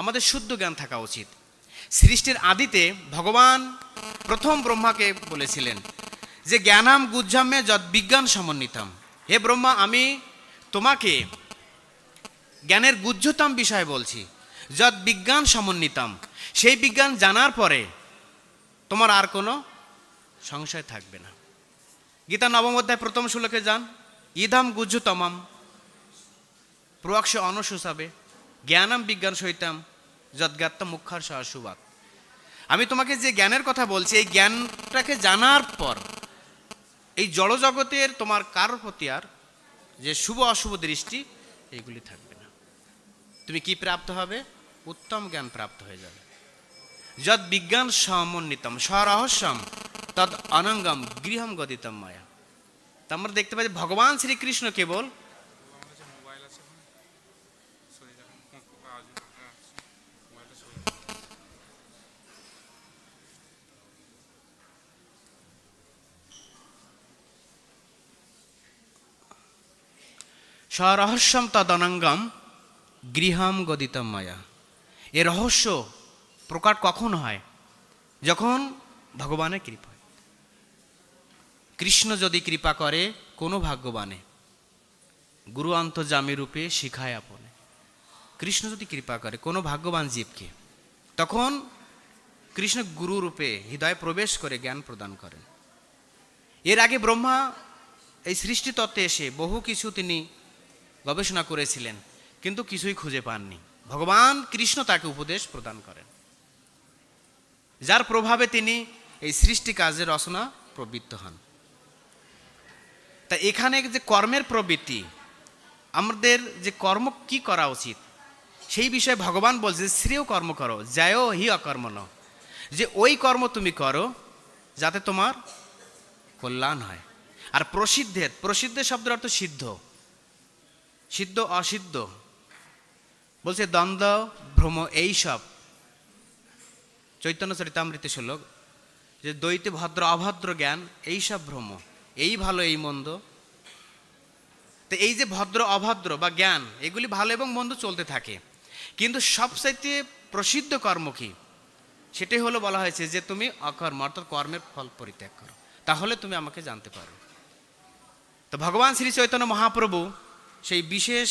আমাদের শুদ্ধ জ্ঞান থাকা উচিত সৃষ্টির আদিতে ভগবান প্রথম ব্রহ্মাকে বলেছিলেন যে জ্ঞানাম গুজ্জামে যৎ বিজ্ঞান সমন্বিতাম হে ব্রহ্মা আমি তোমাকে জ্ঞানের গুজ্জতম বিষয় বলছি যত বিজ্ঞান সমন্বিতম সেই বিজ্ঞান জানার পরে তোমার আর কোনো সংশয় থাকবে না গীতা নবম অধ্যায় প্রথম শ্লোকে যান ইদাম গুজ্জতমাম প্রয়াক্ষ অনসুসাবে জ্ঞানাম বিজ্ঞান সহিতাম যদ্গাত্ম মুখ্যার সহসুবাদ আমি তোমাকে যে জ্ঞানের কথা বলছি এই জ্ঞানটাকে জানার পর এই জড়জগতের তোমার কারোর প্রতি আর যে শুভ অশুভ দৃষ্টি এইগুলি থাকবে তুমি কি প্রাপ্ত হবে উত্তম জ্ঞান প্রাপ্ত হয়ে যাবে যদ বিজ্ঞান সমন্বিতম স্বরহস্যম তদ অনঙ্গম গৃহম গদিতম মায়া আমরা দেখতে পাই ভগবান শ্রীকৃষ্ণ কেবল স্বরহস্যম তদনঙ্গম গৃহাম গদিতাম মায়া এ রহস্য প্রকাট কখন হয় যখন ভগবানের কৃপায় কৃষ্ণ যদি কৃপা করে কোনো ভাগ্যবানে গুরু অন্তর্জামী রূপে শিখায় আপনে কৃষ্ণ যদি কৃপা করে কোনো ভাগ্যবান জীবকে তখন কৃষ্ণ গুরু রূপে হৃদয়ে প্রবেশ করে জ্ঞান প্রদান করেন এর আগে ব্রহ্মা এই তত্ত্বে এসে বহু কিছু তিনি গবেষণা করেছিলেন কিন্তু কিছুই খুঁজে পাননি ভগবান কৃষ্ণ তাকে উপদেশ প্রদান করেন যার প্রভাবে তিনি এই সৃষ্টি কাজে রচনা প্রবৃত্ত হন তা এখানে যে কর্মের প্রবৃত্তি আমাদের যে কর্ম কি করা উচিত সেই বিষয়ে ভগবান বলছে শ্রেয় কর্ম করো যায়ও হি অকর্ম ন যে ওই কর্ম তুমি করো যাতে তোমার কল্যাণ হয় আর প্রসিদ্ধের প্রসিদ্ধের শব্দের অর্থ সিদ্ধ সিদ্ধ অসিদ্ধ বলছে দ্বন্দ্ব ভ্রম এইসব চৈতন্য চরিতামৃত শ্লোক যে দ্বৈতে ভদ্র অভদ্র জ্ঞান এইসব ভ্রম এই ভালো এই মন্দ তো এই যে ভদ্র অভদ্র বা জ্ঞান এগুলি ভালো এবং মন্দ চলতে থাকে কিন্তু সবচাইতে প্রসিদ্ধ কর্ম কি সেটাই হলো বলা হয়েছে যে তুমি অকর্ম অর্থাৎ কর্মের ফল পরিত্যাগ করো তাহলে তুমি আমাকে জানতে পারো তো ভগবান শ্রী চৈতন্য মহাপ্রভু সেই বিশেষ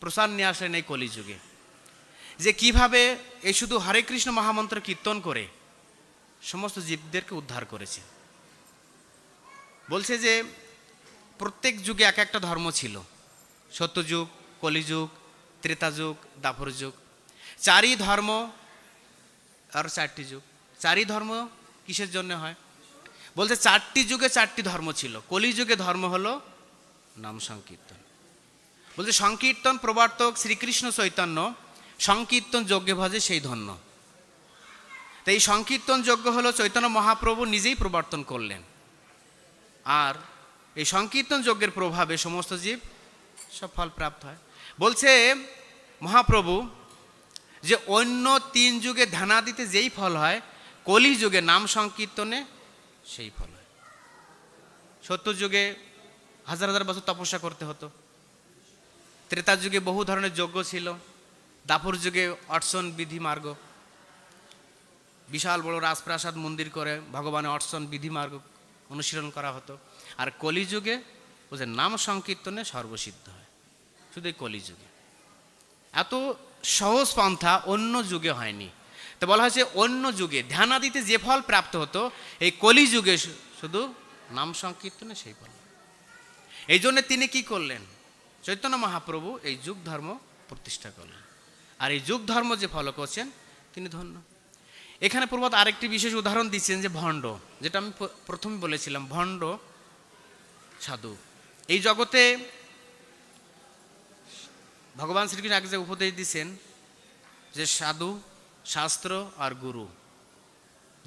প্রসার নিয়ে আসেন এই কলিযুগে যে কিভাবে এই শুধু হরে কৃষ্ণ মহামন্ত্র কীর্তন করে সমস্ত জীবদেরকে উদ্ধার করেছে বলছে যে প্রত্যেক যুগে এক একটা ধর্ম ছিল সত্যযুগ কলিযুগ ত্রেতাযুগ দাফর যুগ চারি ধর্ম আর চারটি যুগ চারি ধর্ম কিসের জন্য হয় বলছে চারটি যুগে চারটি ধর্ম ছিল কলিযুগে ধর্ম হলো নাম সংকীর্তন বলছে সংকীর্তন প্রবর্তক শ্রীকৃষ্ণ চৈতন্য সংকীর্তন যজ্ঞ ভজে সেই ধন্য তাই এই সংকীর্তন যজ্ঞ হলো চৈতন্য মহাপ্রভু নিজেই প্রবর্তন করলেন আর এই সংকীর্তন যজ্ঞের প্রভাবে সমস্ত জীব সব ফল প্রাপ্ত হয় বলছে মহাপ্রভু যে অন্য তিন যুগে দিতে যেই ফল হয় কলি যুগে নাম সংকীর্তনে সেই ফল হয় সত্য যুগে হাজার হাজার বছর তপস্যা করতে হতো ত্রেতা যুগে বহু ধরনের যজ্ঞ ছিল দাপুর যুগে অর্সন বিধি মার্গ বিশাল বড় রাজপ্রাসাদ মন্দির করে ভগবানের অর্সন বিধি মার্গ অনুশীলন করা হতো আর কলিযুগে যে নাম সংকীর্তনে সর্বসিদ্ধ হয় শুধু কলিযুগে এত সহজ পন্থা অন্য যুগে হয়নি তো বলা হয়েছে অন্য যুগে ধ্যানাদিতে যে ফল প্রাপ্ত হতো এই কলিযুগে শুধু নাম সংকীর্তনে সেই ফল এই জন্য তিনি কি করলেন চৈতন্য মহাপ্রভু এই যুগ ধর্ম প্রতিষ্ঠা করলেন আর এই যুগ ধর্ম যে ফলো করছেন তিনি ধন্য এখানে পূর্বত আরেকটি বিশেষ উদাহরণ দিচ্ছেন যে ভণ্ড যেটা আমি প্রথমে বলেছিলাম ভণ্ড সাধু এই জগতে ভগবান শ্রীকৃষ্ণ আগে যে উপদেশ দিচ্ছেন যে সাধু শাস্ত্র আর গুরু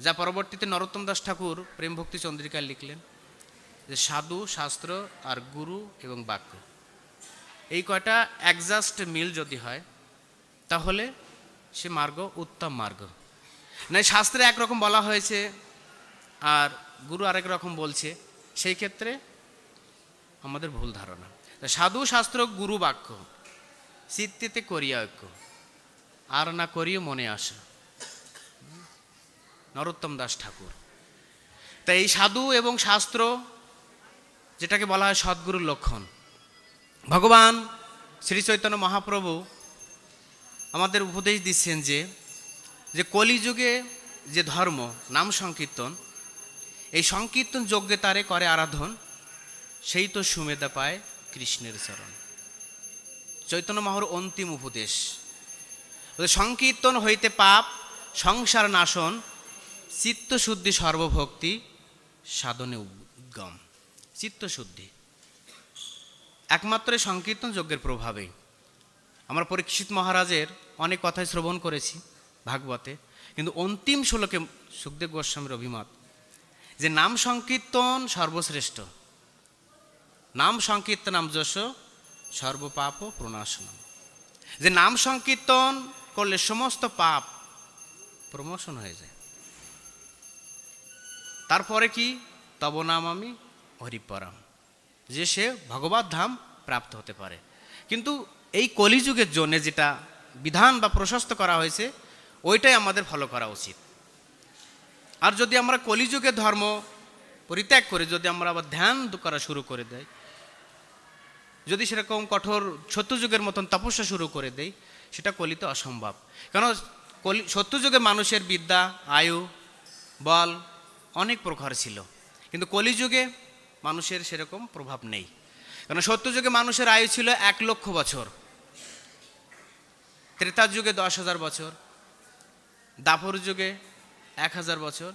যা পরবর্তীতে নরোত্তম দাস ঠাকুর প্রেমভক্তি চন্দ্রিকায় লিখলেন যে সাধু শাস্ত্র আর গুরু এবং বাক্য এই কয়টা একজাস্ট মিল যদি হয় তাহলে সে মার্গ উত্তম মার্গ না শাস্ত্রে একরকম বলা হয়েছে আর গুরু আরেক রকম বলছে সেই ক্ষেত্রে আমাদের ভুল ধারণা সাধু শাস্ত্র গুরু বাক্য সিদ্ধিতে করিয়া ঐক্য আর না করিও মনে আসা নরোত্তম দাস ঠাকুর তাই এই সাধু এবং শাস্ত্র যেটাকে বলা হয় সদ্গুরুর লক্ষণ ভগবান শ্রী চৈতন্য মহাপ্রভু আমাদের উপদেশ দিচ্ছেন যে যে কলিযুগে যে ধর্ম নাম সংকীর্তন এই সংকীর্তন যজ্ঞে তারে করে আরাধন সেই তো সুমেধা পায় কৃষ্ণের চরণ চৈতন্য মহর অন্তিম উপদেশ সংকীর্তন হইতে পাপ সংসার নাশন চিত্তশুদ্ধি সর্বভক্তি সাধনে উদ্গম চিত্তশুদ্ধি একমাত্র সংকীর্তন যজ্ঞের প্রভাবে আমরা পরীক্ষিত মহারাজের অনেক কথাই শ্রবণ করেছি ভাগবতে কিন্তু অন্তিম শ্লোকে সুখদেব গোস্বামীর অভিমত যে নাম সংকীর্তন সর্বশ্রেষ্ঠ নাম নাম যশ সর্বপাপ প্রণাশন যে নাম সংকীর্তন করলে সমস্ত পাপ প্রমোশন হয়ে যায় তারপরে কি তব নাম আমি হরিপরাম যে সে ভগবত ধাম প্রাপ্ত হতে পারে কিন্তু এই কলিযুগের জন্য যেটা বিধান বা প্রশস্ত করা হয়েছে ওইটাই আমাদের ফলো করা উচিত আর যদি আমরা কলিযুগের ধর্ম পরিত্যাগ করে যদি আমরা আবার ধ্যান করা শুরু করে দেয় যদি সেরকম কঠোর সত্যযুগের মতন তপস্যা শুরু করে দেই সেটা কলিতে অসম্ভব কেন কলি সত্যযুগে মানুষের বিদ্যা আয়ু বল অনেক প্রখর ছিল কিন্তু কলিযুগে মানুষের সেরকম প্রভাব নেই কারণ সত্যযুগে মানুষের আয়ু ছিল এক লক্ষ বছর ত্রেতার যুগে দশ হাজার বছর দাপর যুগে এক হাজার বছর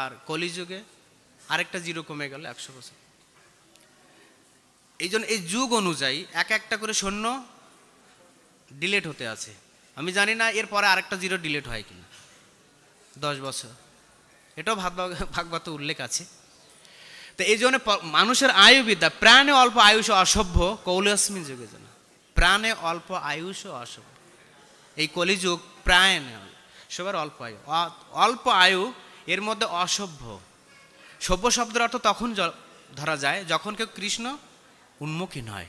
আর কলি যুগে আরেকটা জিরো কমে গেল একশো বছর এই জন্য এই যুগ অনুযায়ী এক একটা করে সৈন্য ডিলেট হতে আছে আমি জানি না এরপরে আরেকটা জিরো ডিলেট হয় কিনা দশ বছর এটাও ভাগ ভাগবত উল্লেখ আছে তো এই জন্য মানুষের আয়ুবিদ্যা প্রাণে অল্প আয়ুষ অসভ্য কৌলাসমিন যুগে জন্য প্রাণে অল্প আয়ুষ অসভ্য এই কলিযুগ প্রায় সবার অল্প আয়ু অল্প আয়ু এর মধ্যে অসভ্য সভ্য শব্দের অর্থ তখন ধরা যায় যখন কেউ কৃষ্ণ উন্মুখীন হয়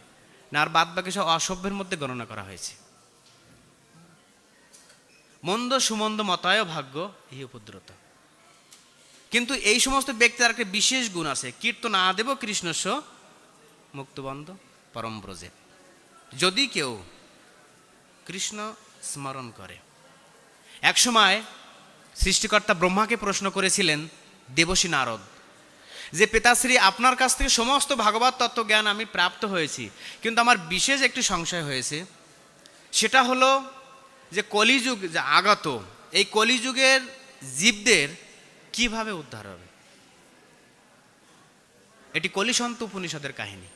না আর বাদ বাকি সব অসভ্যের মধ্যে গণনা করা হয়েছে মন্দ সুমন্দ মতায় ভাগ্য এই উপদ্রতা কিন্তু এই সমস্ত ব্যক্তির একটা বিশেষ গুণ আছে কীর্ত না দেব কৃষ্ণস্ব মুক্তবন্ধ পরম ব্রজে যদি কেউ কৃষ্ণ স্মরণ করে একসময় সৃষ্টিকর্তা ব্রহ্মাকে প্রশ্ন করেছিলেন দেবশী নারদ যে পিতাশ্রী আপনার কাছ থেকে সমস্ত ভাগবত তত্ত্ব জ্ঞান আমি প্রাপ্ত হয়েছি কিন্তু আমার বিশেষ একটি সংশয় হয়েছে সেটা হলো যে কলিযুগ যে আগত এই কলিযুগের জীবদের কিভাবে উদ্ধার হবে এটি কলিসন্ত উপনিষদের কাহিনী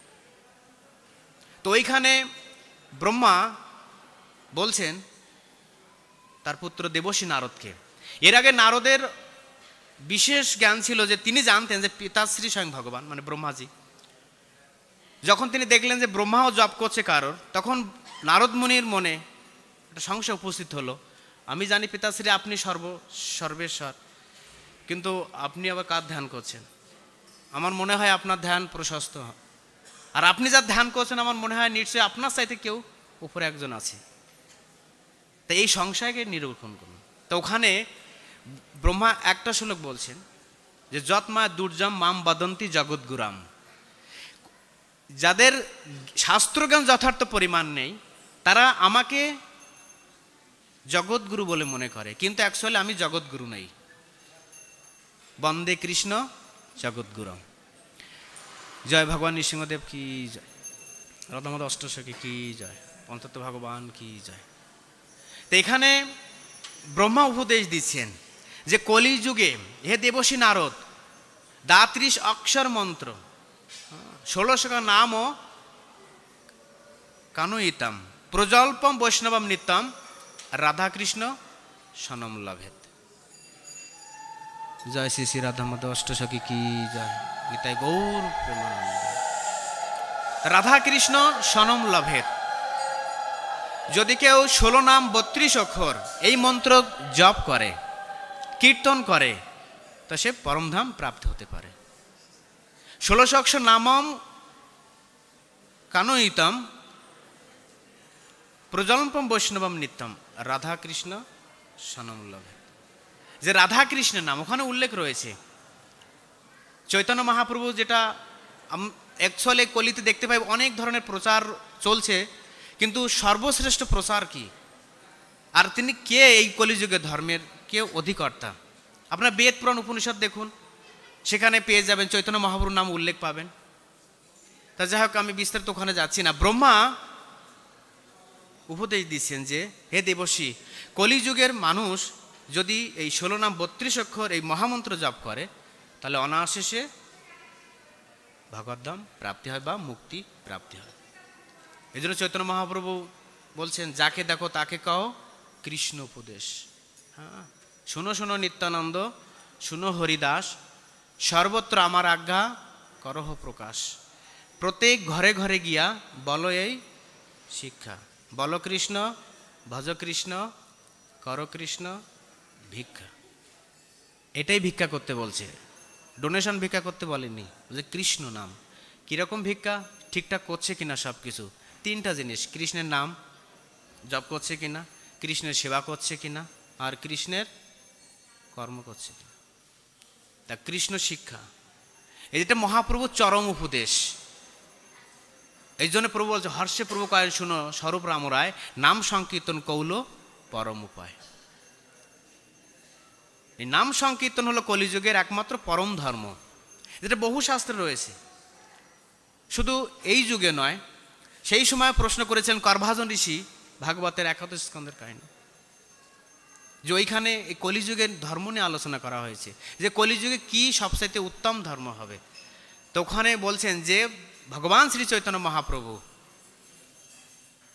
তো ওইখানে ব্রহ্মা বলছেন তার পুত্র দেবশী নারদকে এর আগে নারদের বিশেষ জ্ঞান ছিল যে তিনি জানতেন যে পিতাশ্রী স্বয়ং ভগবান মানে ব্রহ্মাজি যখন তিনি দেখলেন যে ব্রহ্মাও জপ করছে কারোর তখন নারদ মুনির মনে একটা সংশয় উপস্থিত হলো আমি জানি পিতাশ্রী আপনি সর্ব সর্বেশ্বর কিন্তু আপনি আবার কার ধ্যান করছেন আমার মনে হয় আপনার ধ্যান প্রশস্ত আর আপনি যা ধ্যান করছেন আমার মনে হয় নিশ্চয়ই আপনার সাইতে কেউ উপরে একজন আছে তা এই সংশয়কে নিরূপণ করুন তো ওখানে ব্রহ্মা একটা শ্লোক বলছেন যে যৎমা দুর্জম মাম বদন্তি জগৎগুরাম যাদের শাস্ত্রজ্ঞান যথার্থ পরিমাণ নেই তারা আমাকে জগৎগুরু বলে মনে করে কিন্তু অ্যাকচুয়ালি আমি জগৎগুরু নেই বন্দে কৃষ্ণ জগৎগুরু জয় ভগবান নৃসিংহদেব কি জয় রথমত অষ্টশকে কি জয় পঞ্চত্ব ভগবান কি জয় তো এখানে ব্রহ্মা উপদেশ দিচ্ছেন যে কলিযুগে হে দেবশী নারদ দাত্রিশ অক্ষর মন্ত্র ষোলশকা নাম কানুইতাম প্রজল্পম বৈষ্ণবম নিতম রাধাকৃষ্ণ সনম লভেত জয় শ্রী শ্রী রাধামদ অষ্টসখী কি জয় গীতায় গৌর প্রেমানন্দ রাধা কৃষ্ণ সনম লভের যদি কেউ ষোলো নাম বত্রিশ অক্ষর এই মন্ত্র জপ করে কীর্তন করে তো সে পরমধাম প্রাপ্ত হতে পারে ষোলোশো অক্ষ নামম কানয়িতম প্রজল্পম বৈষ্ণবম নিত্যম কৃষ্ণ সনম লভের যে রাধা কৃষ্ণের নাম ওখানে উল্লেখ রয়েছে চৈতন্য মহাপ্রভু যেটা অ্যাকচুয়ালি কলিতে দেখতে পাই অনেক ধরনের প্রচার চলছে কিন্তু সর্বশ্রেষ্ঠ প্রচার কি আর তিনি কে এই কলিযুগে ধর্মের কে অধিকর্তা আপনার বেদ পুরাণ উপনিষদ দেখুন সেখানে পেয়ে যাবেন চৈতন্য মহাপ্রভুর নাম উল্লেখ পাবেন তা যাই হোক আমি বিস্তারিত ওখানে যাচ্ছি না ব্রহ্মা উপদেশ দিচ্ছেন যে হে দেবশী কলিযুগের মানুষ যদি এই ষোলো নাম বত্রিশ অক্ষর এই মহামন্ত্র জপ করে তাহলে অনায়াসে সে প্রাপ্তি হয় বা মুক্তি প্রাপ্তি হয় এই জন্য চৈতন্য মহাপ্রভু বলছেন যাকে দেখো তাকে কও কৃষ্ণ উপদেশ হ্যাঁ শুনো শুনো নিত্যানন্দ শুনো হরিদাস সর্বত্র আমার আজ্ঞা করহ প্রকাশ প্রত্যেক ঘরে ঘরে গিয়া বল এই শিক্ষা বল কৃষ্ণ ভজ কৃষ্ণ কর কৃষ্ণ ভিক্ষা এটাই ভিক্ষা করতে বলছে ডোনেশন ভিক্ষা করতে বলেনি যে কৃষ্ণ নাম কীরকম ভিক্ষা ঠিকঠাক করছে কিনা সব কিছু তিনটা জিনিস কৃষ্ণের নাম জপ করছে কিনা কৃষ্ণের সেবা করছে কিনা আর কৃষ্ণের কর্ম করছে তা কৃষ্ণ শিক্ষা এই যেটা মহাপ্রভুর চরম উপদেশ এই জন্য প্রভু বলছে হর্ষে প্রভু কয়েন শুনো স্বরূপ রাম রায় নাম সংকীর্তন কৌল পরম উপায় এই নাম সংকীর্তন হলো কলিযুগের একমাত্র পরম ধর্ম যেটা বহু শাস্ত্রে রয়েছে শুধু এই যুগে নয় সেই সময় প্রশ্ন করেছেন করভাজন ঋষি ভাগবতের একাত স্কন্দের কাহিনী যে ওইখানে এই কলিযুগের ধর্ম নিয়ে আলোচনা করা হয়েছে যে কলিযুগে কি সবচাইতে উত্তম ধর্ম হবে তো ওখানে বলছেন যে ভগবান শ্রী চৈতন্য মহাপ্রভু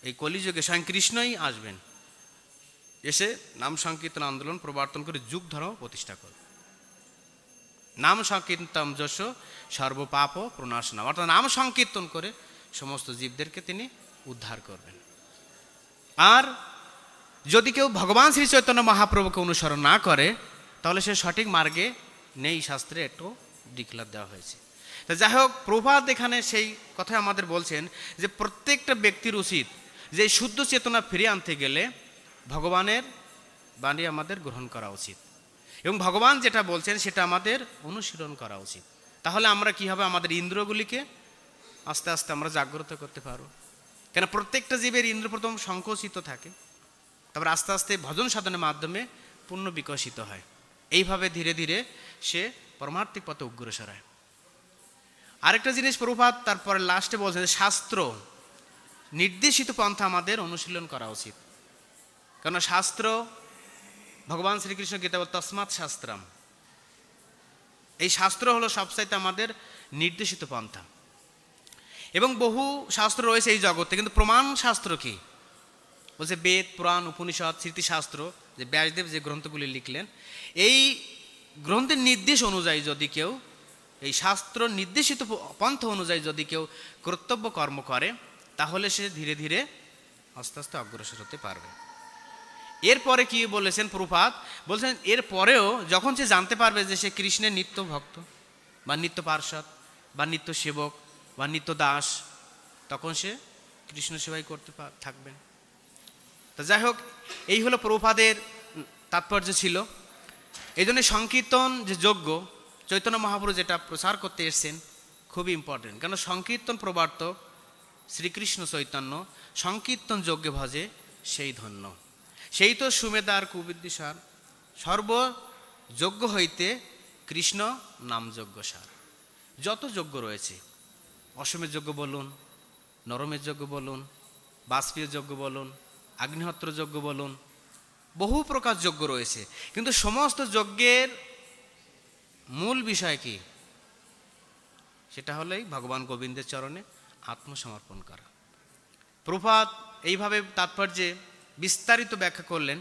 এই কলিযুগে স্বয়ং কৃষ্ণই আসবেন এসে নাম সংকীর্তন আন্দোলন প্রবর্তন করে যুগ ধর্ম প্রতিষ্ঠা করবে নাম সংকীর্তন যশ সর্বপাপ নাম অর্থাৎ নাম সংকীর্তন করে সমস্ত জীবদেরকে তিনি উদ্ধার করবেন আর যদি কেউ ভগবান শ্রী চৈতন্য মহাপ্রভুকে অনুসরণ না করে তাহলে সে সঠিক মার্গে নেই শাস্ত্রে একটু ডিক্লার দেওয়া হয়েছে তা যাই হোক প্রভাত এখানে সেই কথা আমাদের বলছেন যে প্রত্যেকটা ব্যক্তির উচিত যে শুদ্ধ চেতনা ফিরিয়ে আনতে গেলে ভগবানের বাণী আমাদের গ্রহণ করা উচিত এবং ভগবান যেটা বলছেন সেটা আমাদের অনুশীলন করা উচিত তাহলে আমরা কি হবে আমাদের ইন্দ্রগুলিকে আস্তে আস্তে আমরা জাগ্রত করতে পারবো কেন প্রত্যেকটা জীবের ইন্দ্র প্রথম সংকোচিত থাকে তারপর আস্তে আস্তে ভজন সাধনের মাধ্যমে পূর্ণ বিকশিত হয় এইভাবে ধীরে ধীরে সে পরমার্থিক পথে অগ্রসর হয় আরেকটা জিনিস প্রভাত তারপরে লাস্টে বলছেন শাস্ত্র নির্দেশিত পন্থা আমাদের অনুশীলন করা উচিত কেন শাস্ত্র ভগবান শ্রীকৃষ্ণ গীতা বল তসমাৎ শাস্ত্রাম এই শাস্ত্র হলো সবসাইতে আমাদের নির্দেশিত পন্থা এবং বহু শাস্ত্র রয়েছে এই জগতে কিন্তু প্রমাণ শাস্ত্র কি বলছে বেদ পুরাণ উপনিষদ স্মৃতিশাস্ত্র যে ব্যাসদেব যে গ্রন্থগুলি লিখলেন এই গ্রন্থের নির্দেশ অনুযায়ী যদি কেউ এই শাস্ত্র নির্দেশিত পন্থ অনুযায়ী যদি কেউ কর্তব্য কর্ম করে তাহলে সে ধীরে ধীরে আস্তে আস্তে অগ্রসর হতে পারবে এরপরে কি বলেছেন প্রভাত বলছেন এর পরেও যখন সে জানতে পারবে যে সে কৃষ্ণের নিত্য ভক্ত বা নিত্য পার্শ্বদ বা নিত্য সেবক বা নিত্য দাস তখন সে কৃষ্ণ সেবাই করতে থাকবেন তা যাই হোক এই হলো প্রভাদের তাৎপর্য ছিল এই জন্য সংকীর্তন যে যজ্ঞ চৈতন্য মহাপুরু যেটা প্রচার করতে এসছেন খুবই ইম্পর্টেন্ট কেন সংকীর্তন প্রবর্তক শ্রীকৃষ্ণ চৈতন্য সংকীর্তন যজ্ঞে ভজে সেই ধন্য সেই তো সুমেদার কুবুদ্দিসার সর্বযজ্ঞ হইতে কৃষ্ণ নামযজ্ঞ সার যত যজ্ঞ রয়েছে অসমের যজ্ঞ বলুন নরমের যজ্ঞ বলুন বাষ্পীয় যজ্ঞ বলুন আগ্নেহত্র যজ্ঞ বলুন বহু প্রকার যজ্ঞ রয়েছে কিন্তু সমস্ত যজ্ঞের মূল বিষয় কি সেটা হলেই ভগবান গোবিন্দের চরণে আত্মসমর্পণ করা প্রভাত এইভাবে তাৎপর্যে বিস্তারিত ব্যাখ্যা করলেন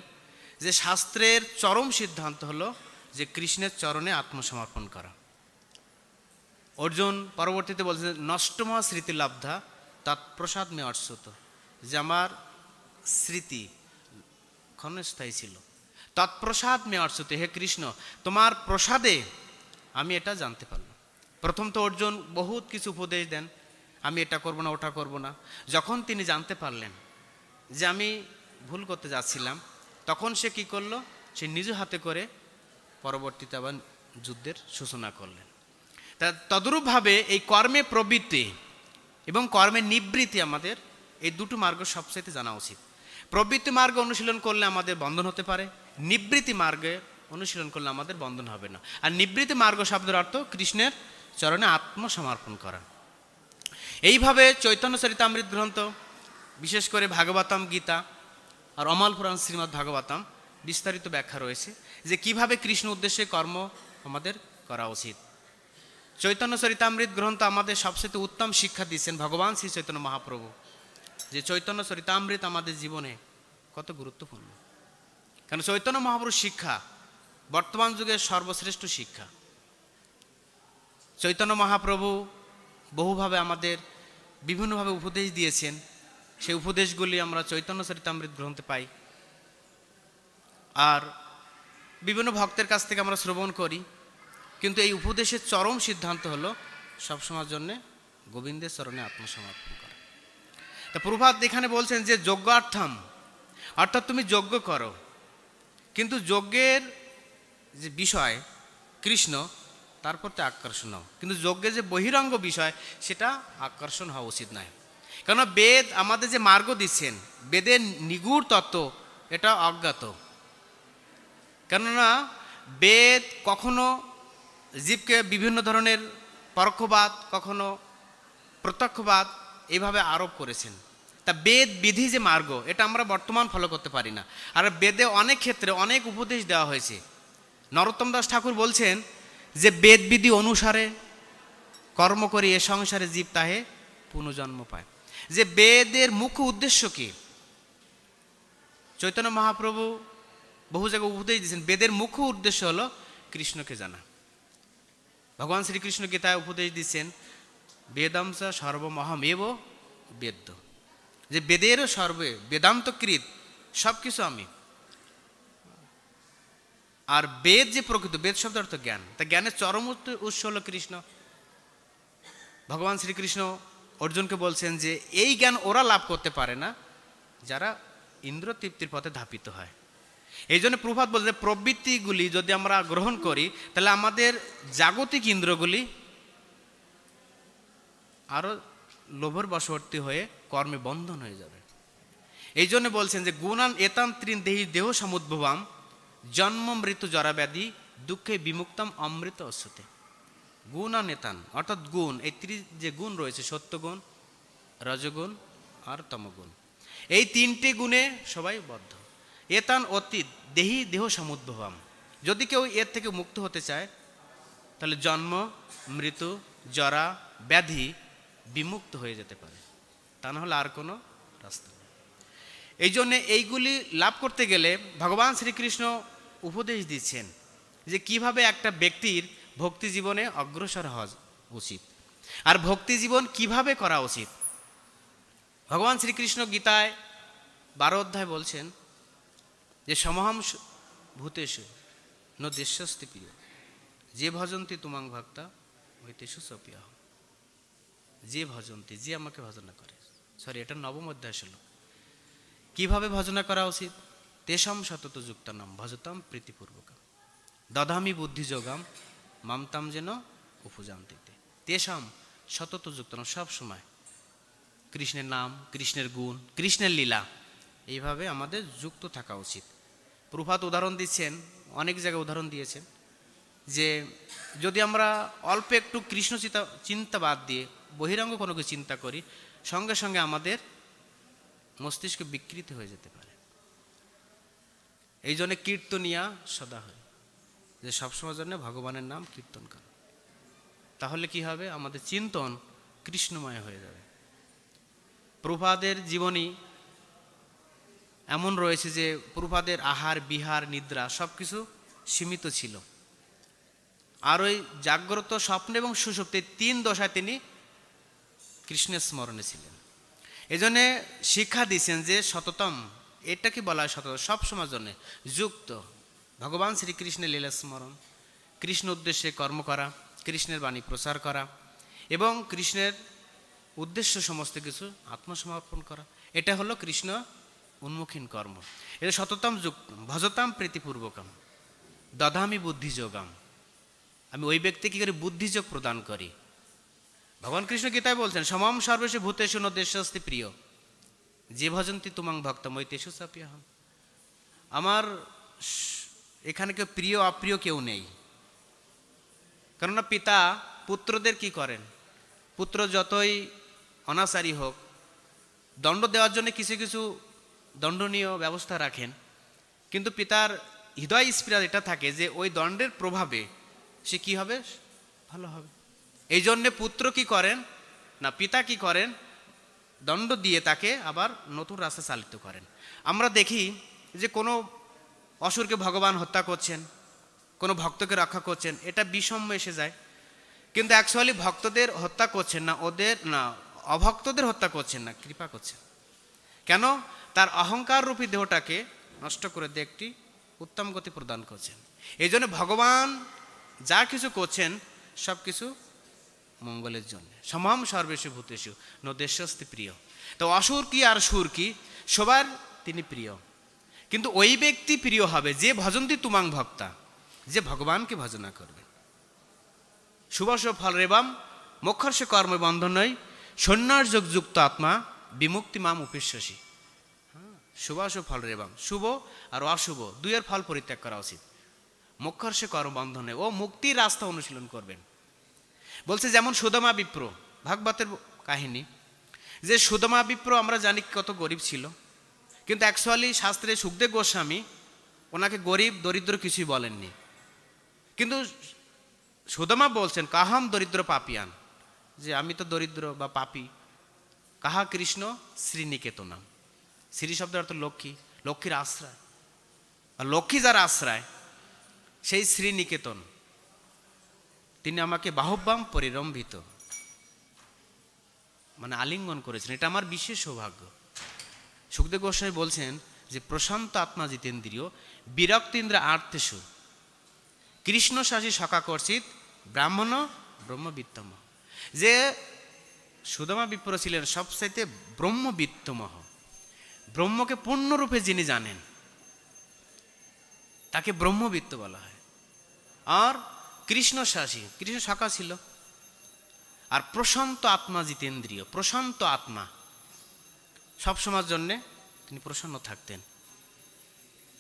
যে শাস্ত্রের চরম সিদ্ধান্ত হলো যে কৃষ্ণের চরণে আত্মসমর্পণ করা অর্জুন পরবর্তীতে বলছে নষ্টমা স্মৃতি লাব্ধা তৎপ্রসাদ মে অর্শ্রুত যে আমার স্মৃতি ক্ষণস্থায়ী ছিল তৎপ্রসাদ মে অর্শ্রুত হে কৃষ্ণ তোমার প্রসাদে আমি এটা জানতে পারলাম প্রথম তো অর্জুন বহুত কিছু উপদেশ দেন আমি এটা করব না ওটা করব না যখন তিনি জানতে পারলেন যে আমি ভুল করতে যাচ্ছিলাম তখন সে কি করলো সে নিজ হাতে করে পরবর্তীতে আবার যুদ্ধের সূচনা করলেন তা তদরূপভাবে এই কর্মে প্রবৃত্তি এবং কর্মে নিবৃত্তি আমাদের এই দুটো মার্গ সবচেয়ে জানা উচিত প্রবৃত্তি মার্গ অনুশীলন করলে আমাদের বন্ধন হতে পারে নিবৃত্তি মার্গে অনুশীলন করলে আমাদের বন্ধন হবে না আর নিবৃত্তি মার্গ শব্দের অর্থ কৃষ্ণের চরণে আত্মসমর্পণ করা এইভাবে চৈতন্য চরিতামৃত গ্রন্থ বিশেষ করে ভাগবতম গীতা আর অমাল পুরাণ শ্রীমদ ভাগবতম বিস্তারিত ব্যাখ্যা রয়েছে যে কিভাবে কৃষ্ণ উদ্দেশ্যে কর্ম আমাদের করা উচিত চৈতন্য চরিতামৃত গ্রন্থ আমাদের সবচেয়ে উত্তম শিক্ষা দিয়েছেন ভগবান শ্রী চৈতন্য মহাপ্রভু যে চৈতন্য চরিতামৃত আমাদের জীবনে কত গুরুত্বপূর্ণ কারণ চৈতন্য মহাপ্রভুর শিক্ষা বর্তমান যুগের সর্বশ্রেষ্ঠ শিক্ষা চৈতন্য মহাপ্রভু বহুভাবে আমাদের বিভিন্নভাবে উপদেশ দিয়েছেন সেই উপদেশগুলি আমরা চৈতন্য চরিতামৃত গ্রন্থে পাই আর বিভিন্ন ভক্তের কাছ থেকে আমরা শ্রবণ করি কিন্তু এই উপদেশের চরম সিদ্ধান্ত হলো সবসময়ের জন্যে গোবিন্দের চরণে আত্মসমর্পণ করা তা প্রভাত এখানে বলছেন যে যজ্ঞার্থম অর্থাৎ তুমি যজ্ঞ করো কিন্তু যজ্ঞের যে বিষয় কৃষ্ণ তার প্রতি আকর্ষণ হও কিন্তু যজ্ঞের যে বহিরঙ্গ বিষয় সেটা আকর্ষণ হওয়া উচিত নয় কেন বেদ আমাদের যে মার্গ দিচ্ছেন বেদের নিগুড় তত্ত্ব এটা অজ্ঞাত কেননা বেদ কখনো জীবকে বিভিন্ন ধরনের পরোক্ষবাদ কখনো প্রত্যক্ষবাদ এইভাবে আরোপ করেছেন তা বেদ বিধি যে মার্গ এটা আমরা বর্তমান ফলো করতে পারি না আর বেদে অনেক ক্ষেত্রে অনেক উপদেশ দেওয়া হয়েছে নরোত্তম দাস ঠাকুর বলছেন যে বেদবিধি অনুসারে কর্ম করি এ সংসারে জীব তাহে পুনর্জন্ম পায় যে বেদের মুখ্য উদ্দেশ্য কি চৈতন্য মহাপ্রভু বহু জায়গায় উপদেশ দিয়েছেন বেদের মুখ্য উদ্দেশ্য হলো কৃষ্ণকে জানা ভগবান শ্রীকৃষ্ণ গীতায় উপদেশ দিচ্ছেন বেদাংশ সর্বমহম এব বেদ্য যে বেদেরও সর্বে বেদান্তকৃত সব কিছু আমি আর বেদ যে প্রকৃত বেদ শব্দ অর্থ জ্ঞান তা জ্ঞানের চরম উৎস হল কৃষ্ণ ভগবান শ্রীকৃষ্ণ অর্জুনকে বলছেন যে এই জ্ঞান ওরা লাভ করতে পারে না যারা ইন্দ্র তৃপ্তির পথে ধাপিত হয় এই জন্য প্রভাত বলতে প্রবৃত্তিগুলি যদি আমরা গ্রহণ করি তাহলে আমাদের জাগতিক ইন্দ্রগুলি আরও লোভর বশবর্তী হয়ে কর্মে বন্ধন হয়ে যাবে এই জন্য বলছেন যে গুণান এতান্ত্রিন দেহি দেহ সমুদ্ভবাম জন্ম মৃত্যু জরাব্যাধি দুঃখে বিমুক্তম অমৃত অশ্বতে গুণা নেতান অর্থাৎ গুণ এই ত্রি যে গুণ রয়েছে সত্যগুণ রজগুণ আর তমগুণ এই তিনটি গুণে সবাই বদ্ধ এতান অতীত দেহি দেহ সমুদ্ভবাম যদি কেউ এর থেকে মুক্ত হতে চায় তাহলে জন্ম মৃত্যু জরা ব্যাধি বিমুক্ত হয়ে যেতে পারে তা না হলে আর কোনো রাস্তা এই জন্যে এইগুলি লাভ করতে গেলে ভগবান শ্রীকৃষ্ণ উপদেশ দিচ্ছেন যে কিভাবে একটা ব্যক্তির ভক্তি জীবনে অগ্রসর হওয়া উচিত আর ভক্তি জীবন কিভাবে করা উচিত ভগবান শ্রীকৃষ্ণ গীতায় বারো অধ্যায় বলছেন যে সমহাম ভূতেশু ন দেশস্তি প্রিয় যে ভজন্তি তুমাং ভক্তা হইতেশু সপিয়া যে ভজন্তি যে আমাকে ভজনা করে সরি এটা নবম অধ্যায় শ্লোক কিভাবে ভজনা করা উচিত তেষাম সতত যুক্তানাম ভজতাম প্রীতিপূর্বকাম দধামি যোগাম মামতাম যেন উপজান্তিতে তেসাম সতত যুক্ত সব সময় কৃষ্ণের নাম কৃষ্ণের গুণ কৃষ্ণের লীলা এইভাবে আমাদের যুক্ত থাকা উচিত প্রভাত উদাহরণ দিচ্ছেন অনেক জায়গায় উদাহরণ দিয়েছেন যে যদি আমরা অল্প একটু কৃষ্ণ চিন্তা চিন্তা বাদ দিয়ে বহিরঙ্গ কোনো কিছু চিন্তা করি সঙ্গে সঙ্গে আমাদের মস্তিষ্ক বিকৃত হয়ে যেতে পারে এই জন্য কীর্তনিয়া সদা হয় যে সবসময় জন্য ভগবানের নাম কীর্তন কর তাহলে কি হবে আমাদের চিন্তন কৃষ্ণময় হয়ে যাবে প্রভাদের জীবনী এমন রয়েছে যে প্রভাদের আহার বিহার নিদ্রা সব কিছু সীমিত ছিল আর ওই জাগ্রত স্বপ্ন এবং সুসুপ্তি তিন দশায় তিনি কৃষ্ণের স্মরণে ছিলেন এজন্যে শিক্ষা দিয়েছেন যে সততম কি বলা হয় সতত সব সময় জন্য যুক্ত ভগবান শ্রীকৃষ্ণের লীলা স্মরণ কৃষ্ণ উদ্দেশ্যে কর্ম করা কৃষ্ণের বাণী প্রচার করা এবং কৃষ্ণের উদ্দেশ্য সমস্ত কিছু আত্মসমর্পণ করা এটা হলো কৃষ্ণ উন্মুখীন কর্ম এটা শততাম যুগ ভজতাম প্রীতিপূর্বকাম দধামি বুদ্ধিযোগাম আমি ওই ব্যক্তি কী করে বুদ্ধিযোগ প্রদান করি ভগবান কৃষ্ণ গীতায় বলছেন সমম সর্বেশ ভূতেশু দেশস্তি প্রিয় যে ভজন্তি তুমাং ভক্তময় তেসু চাপিয়া আমার এখানে কেউ প্রিয় অপ্রিয় কেউ নেই কেননা পিতা পুত্রদের কি করেন পুত্র যতই অনাচারী হোক দণ্ড দেওয়ার জন্য কিছু কিছু দণ্ডনীয় ব্যবস্থা রাখেন কিন্তু পিতার হৃদয় স্পিরাল এটা থাকে যে ওই দণ্ডের প্রভাবে সে কি হবে ভালো হবে এই জন্যে পুত্র কি করেন না পিতা কি করেন দণ্ড দিয়ে তাকে আবার নতুন রাস্তা চালিত করেন আমরা দেখি যে কোনো অসুরকে ভগবান হত্যা করছেন কোনো ভক্তকে রক্ষা করছেন এটা বিষম্য এসে যায় কিন্তু অ্যাকচুয়ালি ভক্তদের হত্যা করছেন না ওদের না অভক্তদের হত্যা করছেন না কৃপা করছেন কেন তার অহংকার রূপী দেহটাকে নষ্ট করে দিয়ে একটি উত্তম গতি প্রদান করছেন এই জন্য ভগবান যা কিছু করছেন সব কিছু মঙ্গলের জন্য সমাম সর্বেশু ভূতেশু নদেশস্তি প্রিয় তো অসুর কি আর সুর কি সবার তিনি প্রিয় কিন্তু ওই ব্যক্তি প্রিয় হবে যে ভজন্তি তুমাং ভক্তা যে ভগবানকে ভজনা করবে সুবাস ফল রেবাম মক্ষর্ষ কর্ম বন্ধনই সন্ন্যাস যুক্ত আত্মা বিমুক্তি মাম উপেশ্বসী শুভাশ ফল রেবাম শুভ আর অশুভ দুইয়ের ফল পরিত্যাগ করা উচিত কর্ম বন্ধনে ও মুক্তির রাস্তা অনুশীলন করবেন বলছে যেমন সুদমা বিপ্র ভাগবতের কাহিনী যে সুদমা বিপ্র আমরা জানি কত গরিব ছিল কিন্তু অ্যাকচুয়ালি শাস্ত্রে সুখদেব গোস্বামী ওনাকে গরিব দরিদ্র কিছুই বলেননি কিন্তু সুদমা বলছেন কাহাম দরিদ্র পাপিয়ান যে আমি তো দরিদ্র বা পাপি কাহা কৃষ্ণ শ্রীনিকেতনাম শ্রী শব্দের অর্থ লক্ষ্মী লক্ষ্মীর আশ্রয় আর লক্ষ্মী যার আশ্রয় সেই শ্রীনিকেতন তিনি আমাকে বাহব্যাম পরিরম্ভিত মানে আলিঙ্গন করেছেন এটা আমার বিশেষ সৌভাগ্য সুখদেব গোস্বামী বলছেন যে প্রশান্ত আত্মা জিতেন্দ্রীয় বিরক্তেন্দ্র আর্থেশু কৃষ্ণ শাসী সকাকর্ষিত ব্রাহ্মণ ব্রহ্মবিত্তম যে সুদমা বিপ্র ছিলেন সবচাইতে ব্রহ্মবিত্তমহ ব্রহ্মকে পূর্ণরূপে যিনি জানেন তাকে ব্রহ্মবিত্ত বলা হয় আর কৃষ্ণ শাসী কৃষ্ণ শাখা ছিল আর প্রশান্ত আত্মা জিতেন্দ্রীয় প্রশান্ত আত্মা সব সময়ের জন্যে তিনি প্রসন্ন থাকতেন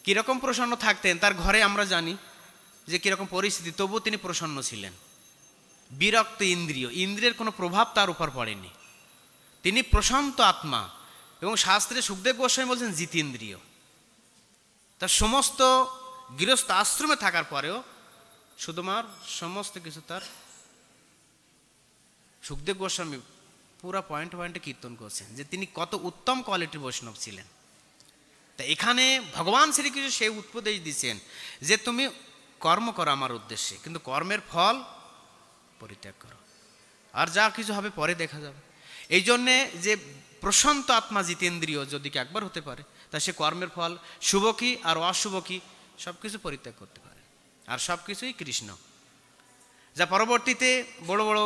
কীরকম প্রসন্ন থাকতেন তার ঘরে আমরা জানি যে কীরকম পরিস্থিতি তবুও তিনি প্রসন্ন ছিলেন বিরক্ত ইন্দ্রিয় ইন্দ্রিয়ের কোনো প্রভাব তার উপর পড়েনি তিনি প্রশান্ত আত্মা এবং শাস্ত্রে সুখদেব গোস্বামী বলছেন জিতেন্দ্রিয় তার সমস্ত গৃহস্থ আশ্রমে থাকার পরেও শুধুমার সমস্ত কিছু তার সুখদেব গোস্বামী পুরা পয়েন্ট পয়েন্টে কীর্তন করছেন যে তিনি কত উত্তম কোয়ালিটির বৈষ্ণব ছিলেন তা এখানে ভগবান শ্রীকৃষ্ণ সেই উপদেশ দিচ্ছেন যে তুমি কর্ম করো আমার উদ্দেশ্যে কিন্তু কর্মের ফল পরিত্যাগ করো আর যা কিছু হবে পরে দেখা যাবে এই জন্যে যে প্রশান্ত আত্মা জিতেন্দ্রীয় যদি একবার হতে পারে তা সে কর্মের ফল শুভ কি আর অশুভ কি সব কিছু পরিত্যাগ করতে পারে আর সব কিছুই কৃষ্ণ যা পরবর্তীতে বড় বড়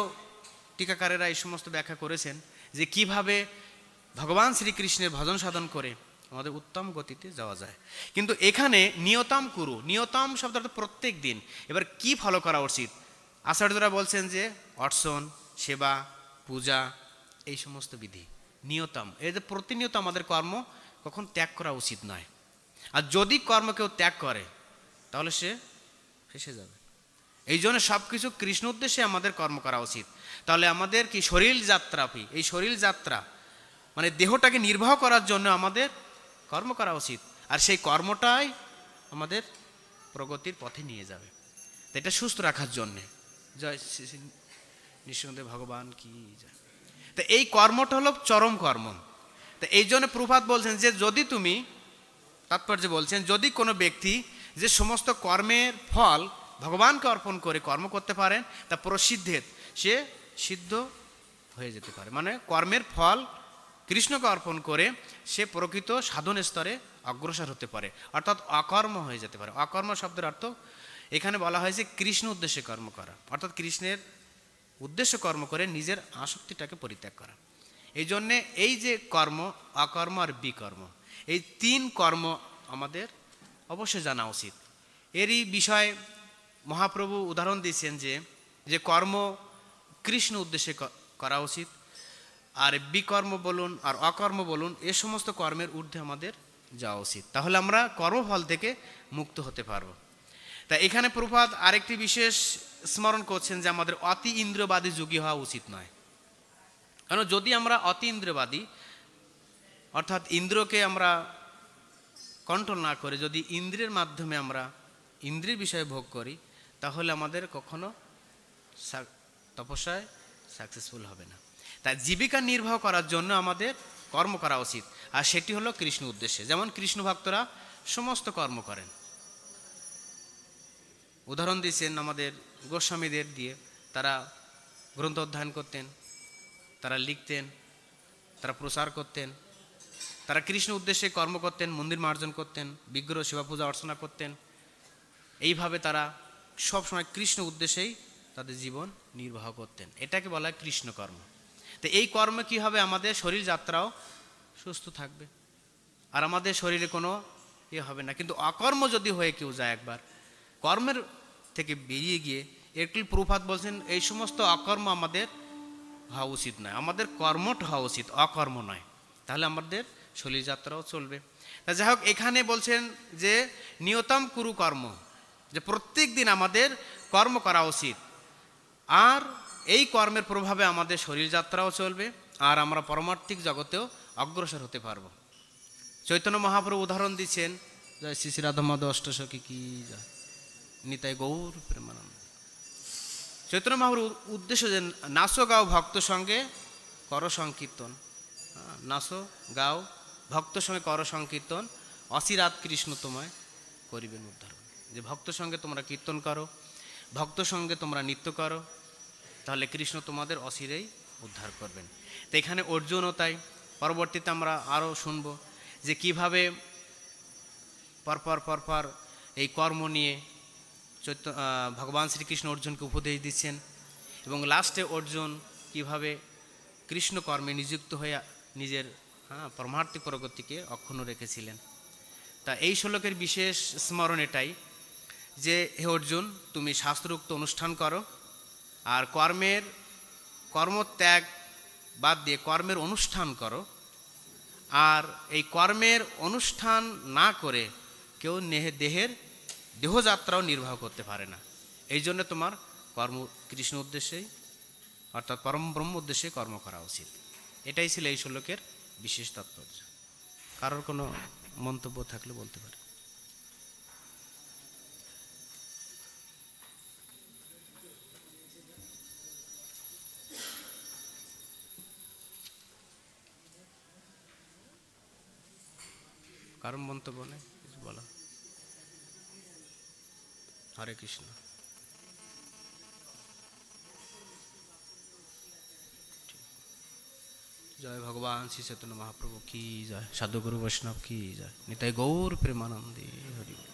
টিকাকারেরা এই সমস্ত ব্যাখ্যা করেছেন যে কিভাবে ভগবান শ্রীকৃষ্ণের ভজন সাধন করে আমাদের উত্তম গতিতে যাওয়া যায় কিন্তু এখানে নিয়তম কুরু নিয়তম শব্দটা প্রত্যেক দিন এবার কি ফলো করা উচিত আচার্যরা বলছেন যে অর্চন সেবা পূজা এই সমস্ত বিধি নিয়তম এই যে প্রতিনিয়ত আমাদের কর্ম কখন ত্যাগ করা উচিত নয় আর যদি কর্ম কেউ ত্যাগ করে তাহলে সে ফেসে যাবে এই জন্য সব কিছু কৃষ্ণ উদ্দেশ্যে আমাদের কর্ম করা উচিত তাহলে আমাদের কি শরীর যাত্রা এই শরীর যাত্রা মানে দেহটাকে নির্বাহ করার জন্য আমাদের কর্ম করা উচিত আর সেই কর্মটাই আমাদের প্রগতির পথে নিয়ে যাবে এটা সুস্থ রাখার জন্যে জয় নিঃসন্দেহ ভগবান কি যায় তো এই কর্মটা হলো চরম কর্ম তো এই জন্য প্রভাত বলছেন যে যদি তুমি তাৎপর্য বলছেন যদি কোনো ব্যক্তি যে সমস্ত কর্মের ফল ভগবানকে অর্পণ করে কর্ম করতে পারেন তা প্রসিদ্ধের সে সিদ্ধ হয়ে যেতে পারে মানে কর্মের ফল কৃষ্ণকে অর্পণ করে সে প্রকৃত সাধন স্তরে অগ্রসর হতে পারে অর্থাৎ অকর্ম হয়ে যেতে পারে অকর্ম শব্দের অর্থ এখানে বলা হয় যে কৃষ্ণ উদ্দেশ্যে কর্ম করা অর্থাৎ কৃষ্ণের উদ্দেশ্য কর্ম করে নিজের আসক্তিটাকে পরিত্যাগ করা এই জন্যে এই যে কর্ম অকর্ম আর বিকর্ম এই তিন কর্ম আমাদের অবশ্যই জানা উচিত এরই বিষয়ে মহাপ্রভু উদাহরণ দিয়েছেন যে যে কর্ম কৃষ্ণ উদ্দেশ্যে করা উচিত আর বিকর্ম বলুন আর অকর্ম বলুন এ সমস্ত কর্মের ঊর্ধ্বে আমাদের যাওয়া উচিত তাহলে আমরা কর্মফল থেকে মুক্ত হতে পারব তা এখানে প্রভাত আরেকটি বিশেষ স্মরণ করছেন যে আমাদের অতি ইন্দ্রবাদী যোগী হওয়া উচিত নয় কারণ যদি আমরা অতি ইন্দ্রবাদী অর্থাৎ ইন্দ্রকে আমরা কন্ট্রোল না করে যদি ইন্দ্রের মাধ্যমে আমরা ইন্দ্রের বিষয়ে ভোগ করি তাহলে আমাদের কখনো তপস্যায় সাকসেসফুল হবে না তাই জীবিকা নির্বাহ করার জন্য আমাদের কর্ম করা উচিত আর সেটি হলো কৃষ্ণ উদ্দেশ্যে যেমন কৃষ্ণ ভক্তরা সমস্ত কর্ম করেন উদাহরণ দিয়েছেন আমাদের গোস্বামীদের দিয়ে তারা গ্রন্থ অধ্যয়ন করতেন তারা লিখতেন তারা প্রচার করতেন তারা কৃষ্ণ উদ্দেশ্যে কর্ম করতেন মন্দির মার্জন করতেন বিগ্রহ সেবা পূজা অর্চনা করতেন এইভাবে তারা সবসময় কৃষ্ণ উদ্দেশ্যেই তাদের জীবন নির্বাহ করতেন এটাকে বলা হয় কৃষ্ণকর্ম তো এই কর্মে কী হবে আমাদের শরীর যাত্রাও সুস্থ থাকবে আর আমাদের শরীরে কোনো ইয়ে হবে না কিন্তু অকর্ম যদি হয়ে কেউ যায় একবার কর্মের থেকে বেরিয়ে গিয়ে একটি প্রভাত বলছেন এই সমস্ত অকর্ম আমাদের হওয়া উচিত নয় আমাদের কর্মটা হওয়া উচিত অকর্ম নয় তাহলে আমাদের শরীরযাত্রাও চলবে তা যাই হোক এখানে বলছেন যে নিয়তম কুরু কর্ম যে প্রত্যেক দিন আমাদের কর্ম করা উচিত আর এই কর্মের প্রভাবে আমাদের শরীরযাত্রাও চলবে আর আমরা পরমার্থিক জগতেও অগ্রসর হতে পারব চৈতন্য মহাপ্রভু উদাহরণ দিচ্ছেন জয় শ্রী শ্রীরাধমাদ অষ্টশকে কি নিতাই গৌর প্রেমানন্দ চৈতন্য মহাপ্রভুর উদ্দেশ্য যে নাসো গাও ভক্ত সঙ্গে কর সংকীর্তন হ্যাঁ, নাসো গাও ভক্ত সঙ্গে কর সংকীর্তন অসিরাত কৃষ্ণ তোমায় করিবেন উদ্ধার যে ভক্ত সঙ্গে তোমরা কীর্তন করো ভক্ত সঙ্গে তোমরা নৃত্য করো তাহলে কৃষ্ণ তোমাদের অসিরেই উদ্ধার করবেন তো এখানে অর্জুনও তাই পরবর্তীতে আমরা আরও শুনব যে কিভাবে পরপর পরপর এই কর্ম নিয়ে চৈত্য ভগবান শ্রীকৃষ্ণ অর্জুনকে উপদেশ দিচ্ছেন এবং লাস্টে অর্জুন কিভাবে কৃষ্ণ কর্মে নিযুক্ত হয়ে নিজের হ্যাঁ পরমার্থী প্রগতিকে অক্ষুণ্ণ রেখেছিলেন তা এই শ্লোকের বিশেষ স্মরণ এটাই যে হে অর্জুন তুমি শাস্ত্রোক্ত অনুষ্ঠান করো আর কর্মের কর্মত্যাগ বাদ দিয়ে কর্মের অনুষ্ঠান করো আর এই কর্মের অনুষ্ঠান না করে কেউ নেহে দেহের দেহযাত্রাও নির্বাহ করতে পারে না এই জন্য তোমার কর্ম কৃষ্ণ উদ্দেশ্যেই অর্থাৎ পরম ব্রহ্ম উদ্দেশ্যে কর্ম করা উচিত এটাই ছিল এই শ্লোকের বিশেষ তাৎপর্য কারোর কোনো মন্তব্য থাকলে বলতে পারে কারণ মন্তব্য নেই কিছু বলা হরে কৃষ্ণ জয় ভগবান শ্রী চৈতন্য মহাপ্রভু কি সাধু সাধুগুরু বৈষ্ণব কি যায় নিতাই গৌর প্রেমানন্দী হরি